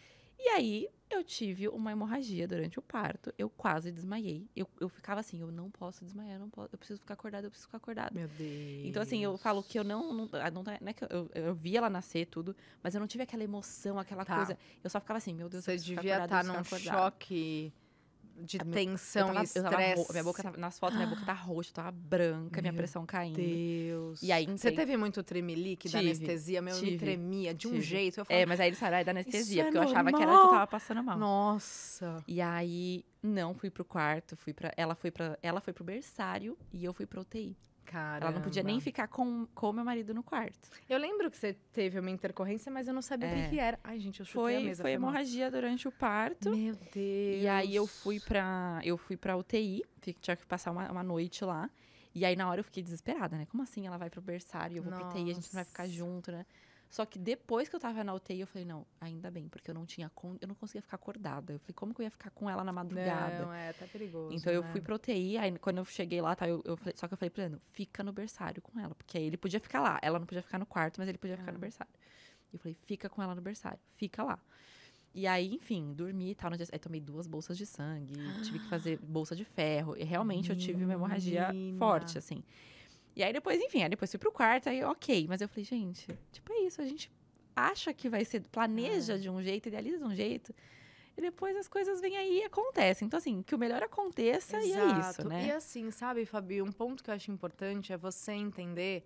E aí eu tive uma hemorragia durante o parto, eu quase desmaiei. Eu, eu ficava assim, eu não posso desmaiar, não posso, eu preciso ficar acordada, eu preciso ficar acordada. Meu Deus. Então, assim, eu falo que eu não. Não, ah, não, tá, não é que eu, eu vi ela nascer tudo, mas eu não tive aquela emoção, aquela tá. coisa. Eu só ficava assim, meu Deus, Você eu preciso devia estar tá num acordada. choque de tensão e estresse. Minha boca nas fotos, minha boca tá roxa, eu tava branca, meu minha pressão caindo. Deus. E aí, Você teve muito tremelique da anestesia? Meu, tive, eu me tremia de um jeito. Eu é, falava, é, mas aí ele saiu ah, é da anestesia, é porque é eu achava que era que eu tava passando mal. Nossa. E aí, não fui pro quarto, fui para ela foi para ela foi pro berçário e eu fui pra UTI. Caramba. Ela não podia nem ficar com, com meu marido no quarto. Eu lembro que você teve uma intercorrência, mas eu não sabia o é. que, era. Ai, gente, eu chutei foi, a mesa. Foi hemorragia mal. durante o parto. Meu Deus. E aí eu fui pra, eu fui pra UTI, tinha que passar uma, uma noite lá. E aí, na hora, eu fiquei desesperada, né? Como assim ela vai pro berçário, eu vou Nossa. pro UTI, a gente não vai ficar junto, né? Só que depois que eu tava na UTI, eu falei, não, ainda bem, porque eu não tinha con... eu não conseguia ficar acordada. Eu falei, como que eu ia ficar com ela na madrugada? Não, é, tá perigoso. Então né? eu fui né? pra UTI, aí quando eu cheguei lá, tá, eu, eu falei, só que eu falei Plano, ele, fica no berçário com ela. Porque aí ele podia ficar lá. Ela não podia ficar no quarto, mas ele podia ficar ah. no berçário. E eu falei, fica com ela no berçário, fica lá. E aí, enfim, dormi e tal. No dia... Aí tomei duas bolsas de sangue, tive que fazer bolsa de ferro. E realmente eu tive uma hemorragia forte, assim. E aí depois, enfim, aí depois fui pro quarto, aí ok. Mas eu falei, gente, tipo, é isso, a gente acha que vai ser, planeja é. de um jeito, idealiza de um jeito. E depois as coisas vêm aí e acontecem. Então, assim, que o melhor aconteça Exato. e é isso, né? E assim, sabe, Fabi, um ponto que eu acho importante é você entender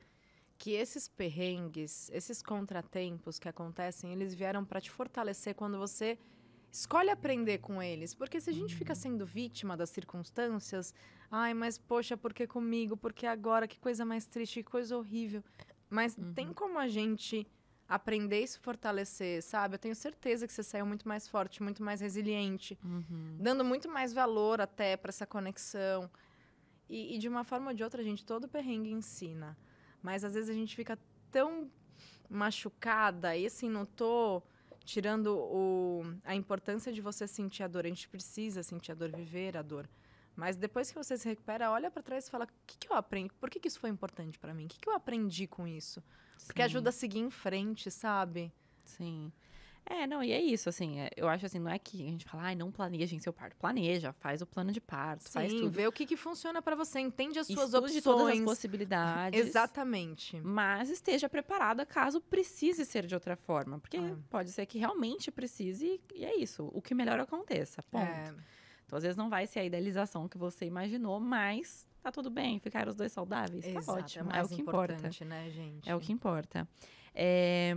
que esses perrengues, esses contratempos que acontecem, eles vieram para te fortalecer quando você escolhe aprender com eles, porque se a gente fica uhum. sendo vítima das circunstâncias, ai, mas poxa, por que comigo? Por que agora? Que coisa mais triste, que coisa horrível. Mas uhum. tem como a gente aprender e se fortalecer, sabe? Eu tenho certeza que você saiu muito mais forte, muito mais resiliente, uhum. dando muito mais valor até para essa conexão. E, e, de uma forma ou de outra, a gente, todo perrengue ensina. Mas às vezes a gente fica tão machucada e assim, não tô tirando o, a importância de você sentir a dor, a gente precisa sentir a dor, viver a dor. Mas depois que você se recupera, olha para trás e fala: o que, que eu aprendi? Por que, que isso foi importante para mim? O que, que eu aprendi com isso? Porque ajuda a seguir em frente, sabe? Sim. É, não, e é isso, assim, é, eu acho assim, não é que a gente fala, ai, ah, não em seu parto. Planeja, faz o plano de parto, Sim, faz tudo. vê o que, que funciona para você, entende as suas Estude opções. todas as possibilidades. Exatamente. Mas esteja preparada caso precise ser de outra forma, porque ah. pode ser que realmente precise e é isso, o que melhor aconteça, é. ponto. É. Então, às vezes não vai ser a idealização que você imaginou, mas tá tudo bem, ficaram os dois saudáveis, tá Exato, tá ótimo. É, o que importa. Né, gente? É o que importa. É...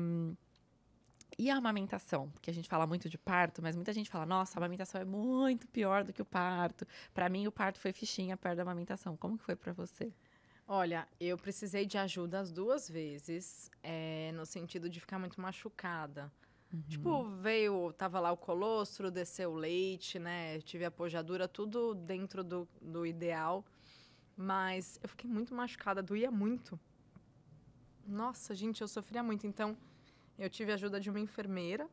E a amamentação? Porque a gente fala muito de parto, mas muita gente fala: nossa, a amamentação é muito pior do que o parto. Para mim, o parto foi fichinha perto da amamentação. Como que foi para você? Olha, eu precisei de ajuda as duas vezes, é, no sentido de ficar muito machucada. Uhum. Tipo, veio, tava lá o colostro, desceu o leite, né? Tive a pojadura, tudo dentro do, do ideal. Mas eu fiquei muito machucada, doía muito. Nossa, gente, eu sofria muito. Então, eu tive a ajuda de uma enfermeira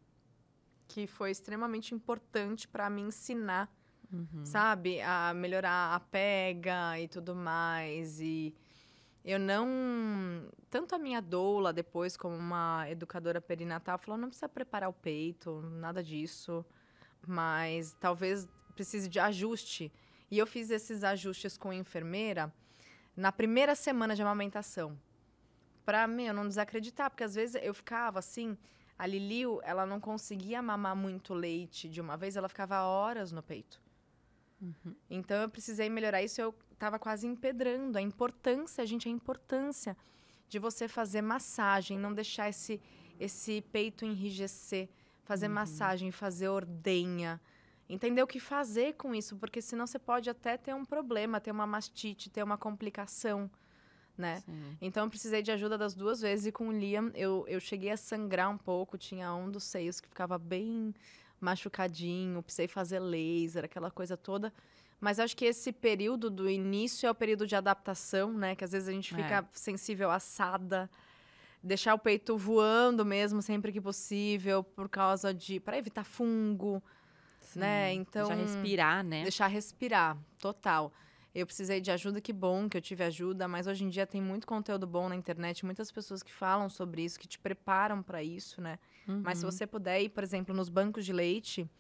que foi extremamente importante para me ensinar, uhum. sabe, a melhorar a pega e tudo mais e eu não tanto a minha doula depois como uma educadora perinatal falou não precisa preparar o peito, nada disso, mas talvez precise de ajuste. E eu fiz esses ajustes com a enfermeira na primeira semana de amamentação pra, meu, não desacreditar. Porque às vezes eu ficava assim. A Liliu, ela não conseguia mamar muito leite de uma vez, ela ficava horas no peito. Uhum. Então eu precisei melhorar isso, eu estava quase empedrando. A importância, gente, a importância de você fazer massagem, não deixar esse, esse peito enrijecer, fazer uhum. massagem, fazer ordenha. Entender o que fazer com isso, porque senão você pode até ter um problema, ter uma mastite, ter uma complicação né? Sim. Então eu precisei de ajuda das duas vezes e com o Liam eu, eu cheguei a sangrar um pouco, tinha um dos seios que ficava bem machucadinho, precisei fazer laser, aquela coisa toda. Mas acho que esse período do início é o período de adaptação, né? Que às vezes a gente fica é. sensível assada, deixar o peito voando mesmo sempre que possível por causa de para evitar fungo, Sim. né? Então deixar respirar, né? Deixar respirar, total. Eu precisei de ajuda, que bom que eu tive ajuda, mas hoje em dia tem muito conteúdo bom na internet, muitas pessoas que falam sobre isso, que te preparam para isso, né? Uhum. Mas se uhum. você puder ir, por exemplo, nos bancos de leite,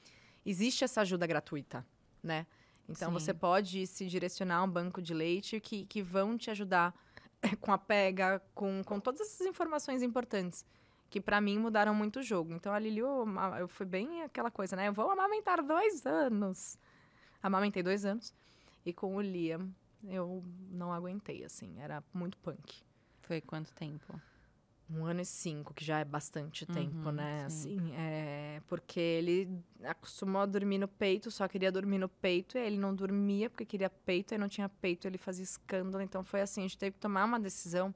existe essa ajuda gratuita, né? Então Sim. você pode se direcionar a um banco de leite que, que vão te ajudar com a pega, com, com todas essas informações importantes que para mim mudaram muito o jogo. Então a Liliu, eu fui bem aquela coisa, né? Eu vou amamentar dois anos. Amamentei dois anos. E com o Liam, eu não aguentei, assim. Era muito punk. Foi quanto tempo? Um ano e cinco, que já é bastante uhum, tempo, né? Sim. Assim, é, porque ele acostumou a dormir no peito, só queria dormir no peito, e ele não dormia porque queria peito, e não tinha peito, ele fazia escândalo. Então foi assim, a gente teve que tomar uma decisão,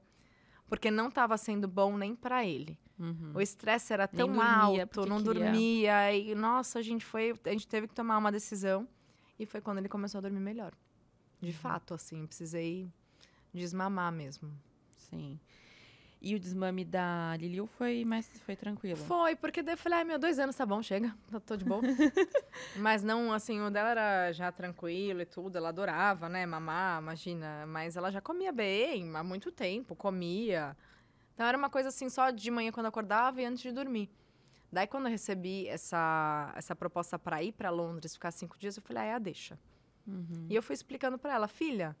porque não estava sendo bom nem para ele. Uhum. O estresse era tão alto, não queria. dormia, e nossa, a gente foi, a gente teve que tomar uma decisão. E foi quando ele começou a dormir melhor. De uhum. fato, assim, precisei desmamar mesmo. Sim. E o desmame da Liliu foi mais foi tranquilo? Foi, porque daí eu falei, ai, meu, dois anos tá bom, chega, tô de boa. mas não, assim, o dela era já tranquilo e tudo, ela adorava, né, mamar, imagina. Mas ela já comia bem há muito tempo, comia. Então era uma coisa assim, só de manhã quando acordava e antes de dormir. Daí, quando eu recebi essa, essa proposta para ir para Londres, ficar cinco dias, eu falei, ah, é a deixa. Uhum. E eu fui explicando para ela, filha,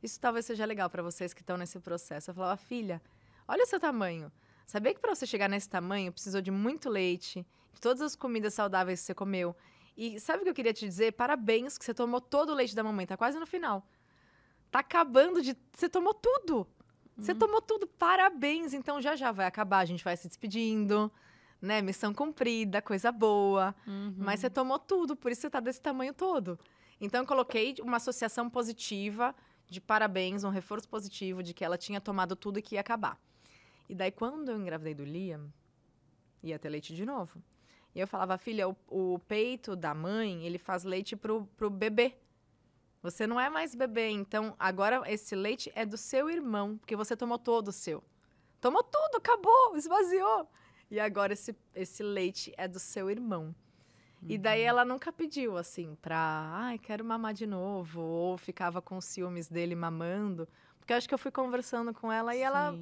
isso talvez seja legal para vocês que estão nesse processo. Eu falava, filha, olha o seu tamanho. Sabia que para você chegar nesse tamanho, precisou de muito leite, de todas as comidas saudáveis que você comeu. E sabe o que eu queria te dizer? Parabéns que você tomou todo o leite da mamãe, tá quase no final. Tá acabando de... Você tomou tudo! Você uhum. tomou tudo, parabéns! Então já já vai acabar, a gente vai se despedindo né? Missão cumprida, coisa boa. Uhum. Mas você tomou tudo, por isso você tá desse tamanho todo. Então eu coloquei uma associação positiva de parabéns, um reforço positivo de que ela tinha tomado tudo e que ia acabar. E daí quando eu engravidei do Liam, ia ter leite de novo. E eu falava, filha, o, o peito da mãe, ele faz leite pro, pro bebê. Você não é mais bebê, então agora esse leite é do seu irmão, porque você tomou todo o seu. Tomou tudo, acabou, esvaziou. E agora esse, esse leite é do seu irmão. Uhum. E daí uhum. ela nunca pediu, assim, pra. Ai, quero mamar de novo. Ou ficava com ciúmes dele mamando. Porque acho que eu fui conversando com ela e Sim. ela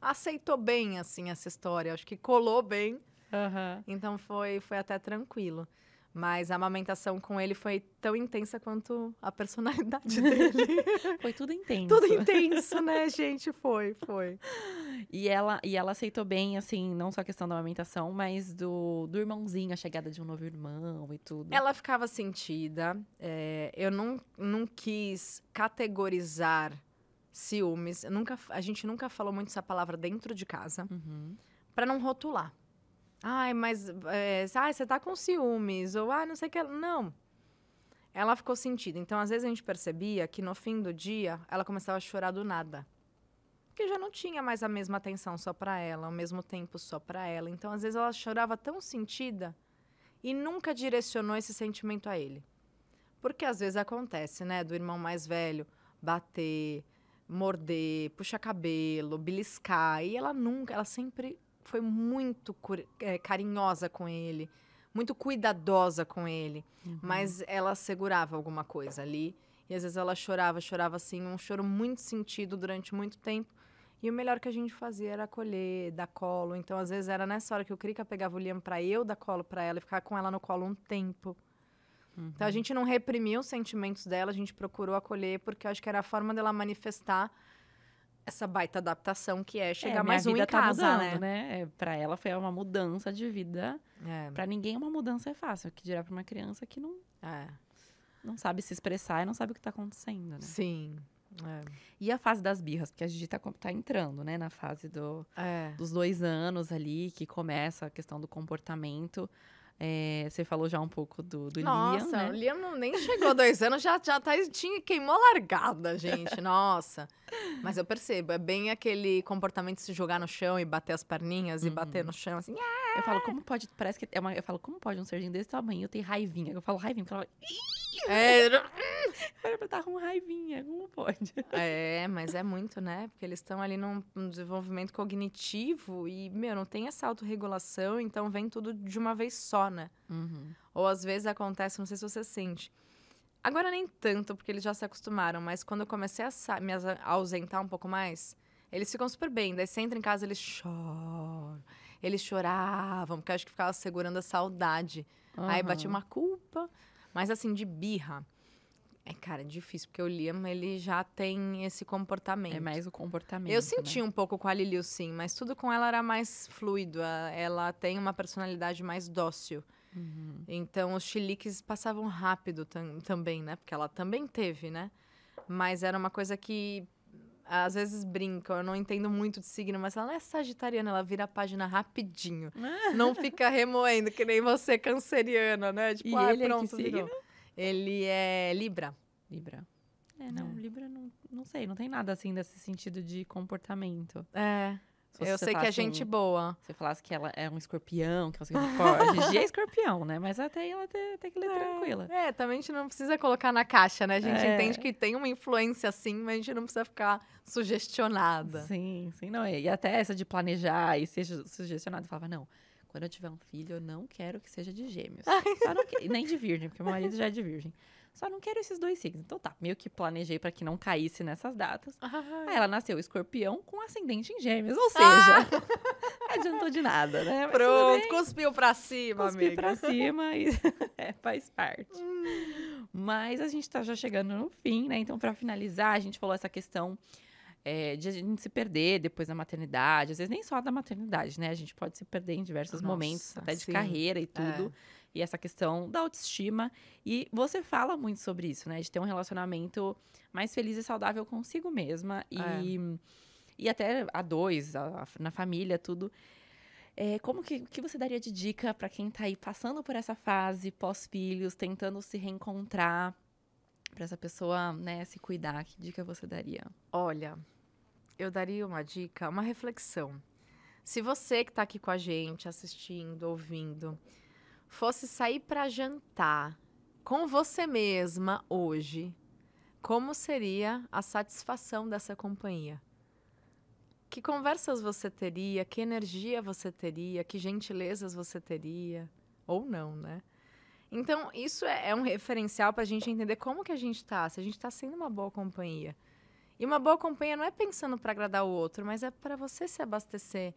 aceitou bem, assim, essa história. Acho que colou bem. Uhum. Então foi, foi até tranquilo. Mas a amamentação com ele foi tão intensa quanto a personalidade dele. foi tudo intenso. Tudo intenso, né, gente? Foi, foi. E ela, e ela aceitou bem, assim, não só a questão da amamentação, mas do, do irmãozinho, a chegada de um novo irmão e tudo. Ela ficava sentida. É, eu não, não quis categorizar ciúmes. Eu nunca, a gente nunca falou muito essa palavra dentro de casa, uhum. para não rotular. Ai, mas é, você tá com ciúmes, ou ai não sei o que. Não. Ela ficou sentida. Então, às vezes a gente percebia que no fim do dia ela começava a chorar do nada porque já não tinha mais a mesma atenção só para ela, o mesmo tempo só para ela. Então, às vezes ela chorava tão sentida e nunca direcionou esse sentimento a ele. Porque às vezes acontece, né, do irmão mais velho bater, morder, puxar cabelo, beliscar, e ela nunca, ela sempre foi muito é, carinhosa com ele, muito cuidadosa com ele, uhum. mas ela segurava alguma coisa ali. E às vezes ela chorava, chorava assim, um choro muito sentido durante muito tempo, e o melhor que a gente fazia era acolher, dar colo. Então, às vezes, era nessa hora que o Krika pegava o Liam para eu dar colo para ela e ficar com ela no colo um tempo. Uhum. Então, a uhum. gente não reprimiu os sentimentos dela, a gente procurou acolher, porque acho que era a forma dela manifestar essa baita adaptação que é chegar é, mais um em tá casa, mudando, né? né? É, para ela foi uma mudança de vida. É. Para ninguém uma mudança é fácil, o que dirá para uma criança que não é. não sabe se expressar e não sabe o que tá acontecendo, né? Sim. É. E a fase das birras, porque a Gigi tá, tá entrando, né? Na fase do, é. dos dois anos ali, que começa a questão do comportamento. É, você falou já um pouco do, do Nossa, Liam, né? o Liam não, nem chegou a dois anos, já, já tá, tinha, queimou largada, gente. Nossa. Mas eu percebo, é bem aquele comportamento de se jogar no chão e bater as perninhas uhum. e bater uhum. no chão, assim. Eu falo, ah! como pode, parece que, é uma, eu falo, como pode um serginho desse tamanho ter raivinha? Eu falo raivinha, porque ela É... Era pra estar tá com raivinha, como pode? É, mas é muito, né? Porque eles estão ali num, num, desenvolvimento cognitivo e, meu, não tem essa autorregulação, então vem tudo de uma vez só, né? Uhum. Ou às vezes acontece, não sei se você sente. Agora nem tanto, porque eles já se acostumaram, mas quando eu comecei a me ausentar um pouco mais, eles ficam super bem. Daí você entra em casa, eles choram. Eles choravam, porque eu acho que ficava segurando a saudade. Uhum. Aí batia uma culpa, mas assim, de birra. É, cara, difícil, porque o Liam, ele já tem esse comportamento. É mais o comportamento. Eu senti né? um pouco com a Liliu, sim, mas tudo com ela era mais fluido. Ela tem uma personalidade mais dócil. Uhum. Então, os chiliques passavam rápido tam também, né? Porque ela também teve, né? Mas era uma coisa que às vezes brincam. Eu não entendo muito de signo, mas ela não é sagitariana, ela vira a página rapidinho. não fica remoendo, que nem você, canceriana, né? Tipo, e ah, ele é pronto, é que virou. Ele é Libra. Libra. É, não, é. Libra não, não sei, não tem nada assim desse sentido de comportamento. É. Se eu sei que é assim, gente boa. Se você falasse que ela é um escorpião, que ela é forte. Gigi é escorpião, né? Mas até ela tem, tem que ler é, tranquila. É, também a gente não precisa colocar na caixa, né? A gente é. entende que tem uma influência assim, mas a gente não precisa ficar sugestionada. Sim, sim, não. E até essa de planejar e ser eu falava, não, quando eu tiver um filho, eu não quero que seja de gêmeos. que... Nem de virgem, porque meu marido já é de virgem. Só não quero esses dois signos. Então tá, meio que planejei para que não caísse nessas datas. Aí ela nasceu escorpião com ascendente em gêmeos. Ou seja, ah. adiantou de nada, né? Mas Pronto, cuspiu pra cima, Cuspi amiga. pra cima e é, faz parte. Hum. Mas a gente tá já chegando no fim, né? Então, para finalizar, a gente falou essa questão é, de a gente se perder depois da maternidade, às vezes nem só da maternidade, né? A gente pode se perder em diversos Nossa, momentos, até de carreira e tudo. É. E essa questão da autoestima. E você fala muito sobre isso, né? De ter um relacionamento mais feliz e saudável consigo mesma. E, é. e até a dois, a, a, na família, tudo. É, como que, que você daria de dica para quem está aí passando por essa fase pós-filhos, tentando se reencontrar, para essa pessoa né, se cuidar? Que dica você daria? Olha, eu daria uma dica, uma reflexão. Se você que está aqui com a gente, assistindo, ouvindo, fosse sair para jantar com você mesma hoje, como seria a satisfação dessa companhia? Que conversas você teria? Que energia você teria? Que gentilezas você teria? Ou não, né? Então, isso é, é um referencial para a gente entender como que a gente está, se a gente está sendo uma boa companhia. E uma boa companhia não é pensando para agradar o outro, mas é para você se abastecer.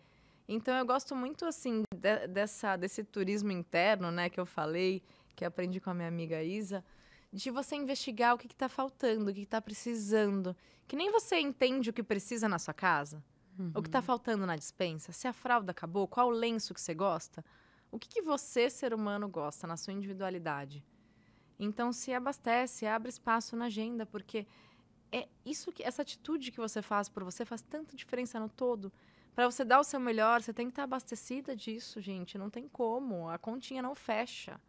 Então eu gosto muito assim de, dessa desse turismo interno, né, que eu falei, que eu aprendi com a minha amiga Isa, de você investigar o que está faltando, o que está precisando. Que nem você entende o que precisa na sua casa, uhum. o que está uhum. faltando na dispensa, se a fralda acabou, qual lenço que você gosta, o que, que você ser humano gosta na sua individualidade. Então se abastece, abre espaço na agenda, porque é isso que essa atitude que você faz por você faz tanta diferença no todo. Para você dar o seu melhor, você tem que estar abastecida disso, gente. Não tem como. A continha não fecha.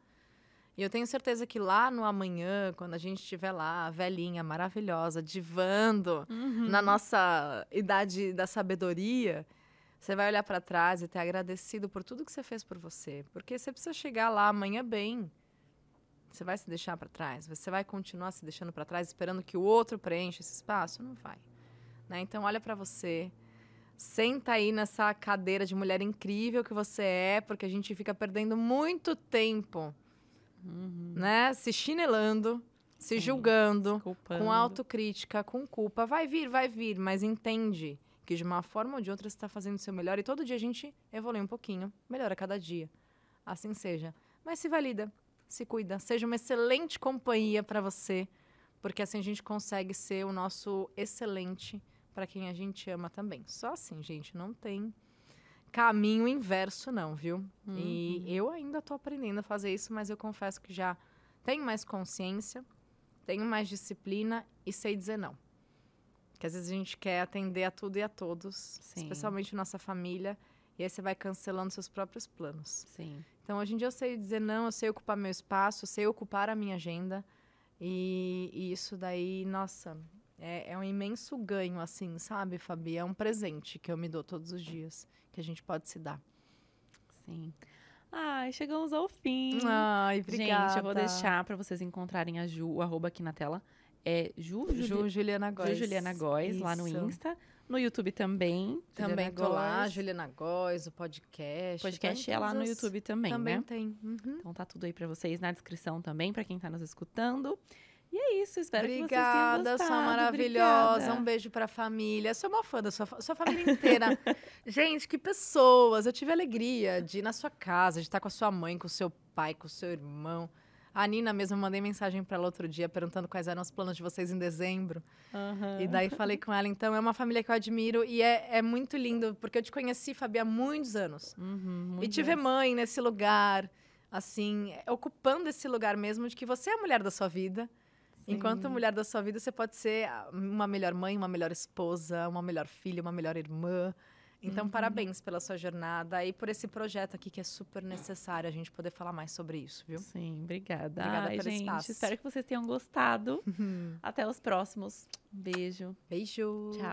E eu tenho certeza que lá no amanhã, quando a gente estiver lá, velhinha, maravilhosa, divando uhum. na nossa idade da sabedoria, você vai olhar para trás e ter agradecido por tudo que você fez por você. Porque você precisa chegar lá amanhã bem. Você vai se deixar para trás? Você vai continuar se deixando para trás, esperando que o outro preencha esse espaço? Não vai. Né? Então, olha para você. Senta aí nessa cadeira de mulher incrível que você é, porque a gente fica perdendo muito tempo, uhum. né? Se chinelando, se Sim. julgando, Desculpando. com autocrítica, com culpa. Vai vir, vai vir, mas entende que de uma forma ou de outra você está fazendo o seu melhor e todo dia a gente evolui um pouquinho, melhora cada dia. Assim seja. Mas se valida, se cuida. Seja uma excelente companhia para você, porque assim a gente consegue ser o nosso excelente para quem a gente ama também. Só assim, gente, não tem caminho inverso não, viu? Uhum. E eu ainda estou aprendendo a fazer isso, mas eu confesso que já tenho mais consciência, tenho mais disciplina e sei dizer não. porque às vezes a gente quer atender a tudo e a todos, Sim. especialmente nossa família, e aí você vai cancelando seus próprios planos. Sim. Então, hoje em dia eu sei dizer não, eu sei ocupar meu espaço, eu sei ocupar a minha agenda. E, e isso daí, nossa, é, é, um imenso ganho, assim, sabe, Fabi? É um presente que eu me dou todos os dias, que a gente pode se dar. Sim. Ai, chegamos ao fim. Ai, obrigada. Gente, eu vou deixar para vocês encontrarem a Ju, o arroba aqui na tela. É Ju, Ju, Ju Juliana Góes. Ju Juliana Góes, lá no Insta. No YouTube também. Também tô lá, Juliana Góes, o podcast. O podcast é lá no YouTube também, também né? Também tem. Uhum. Então tá tudo aí para vocês na descrição também, para quem tá nos escutando. E é isso, espero Obrigada, que vocês tenham gostado. Sua maravilhosa. Obrigada. Um beijo pra família. Sou uma fã da sua, sua família inteira. Gente, que pessoas! Eu tive a alegria de ir na sua casa, de estar com a sua mãe, com o seu pai, com o seu irmão. A Nina mesmo, mandei mensagem para ela outro dia perguntando quais eram os planos de vocês em dezembro. Uhum. E daí falei com ela. Então, é uma família que eu admiro e é, é muito lindo, porque eu te conheci, Fabi, há muitos anos. Uhum, muito e te ver mãe nesse lugar, assim, ocupando esse lugar mesmo de que você é a mulher da sua vida. Sim. Enquanto mulher da sua vida, você pode ser uma melhor mãe, uma melhor esposa, uma melhor filha, uma melhor irmã. Então, uhum. parabéns pela sua jornada e por esse projeto aqui que é super necessário a gente poder falar mais sobre isso, viu? Sim, obrigada. Obrigada Ai, pelo gente, espaço. Espero que vocês tenham gostado. Uhum. Até os próximos. Beijo. Beijo. Tchau.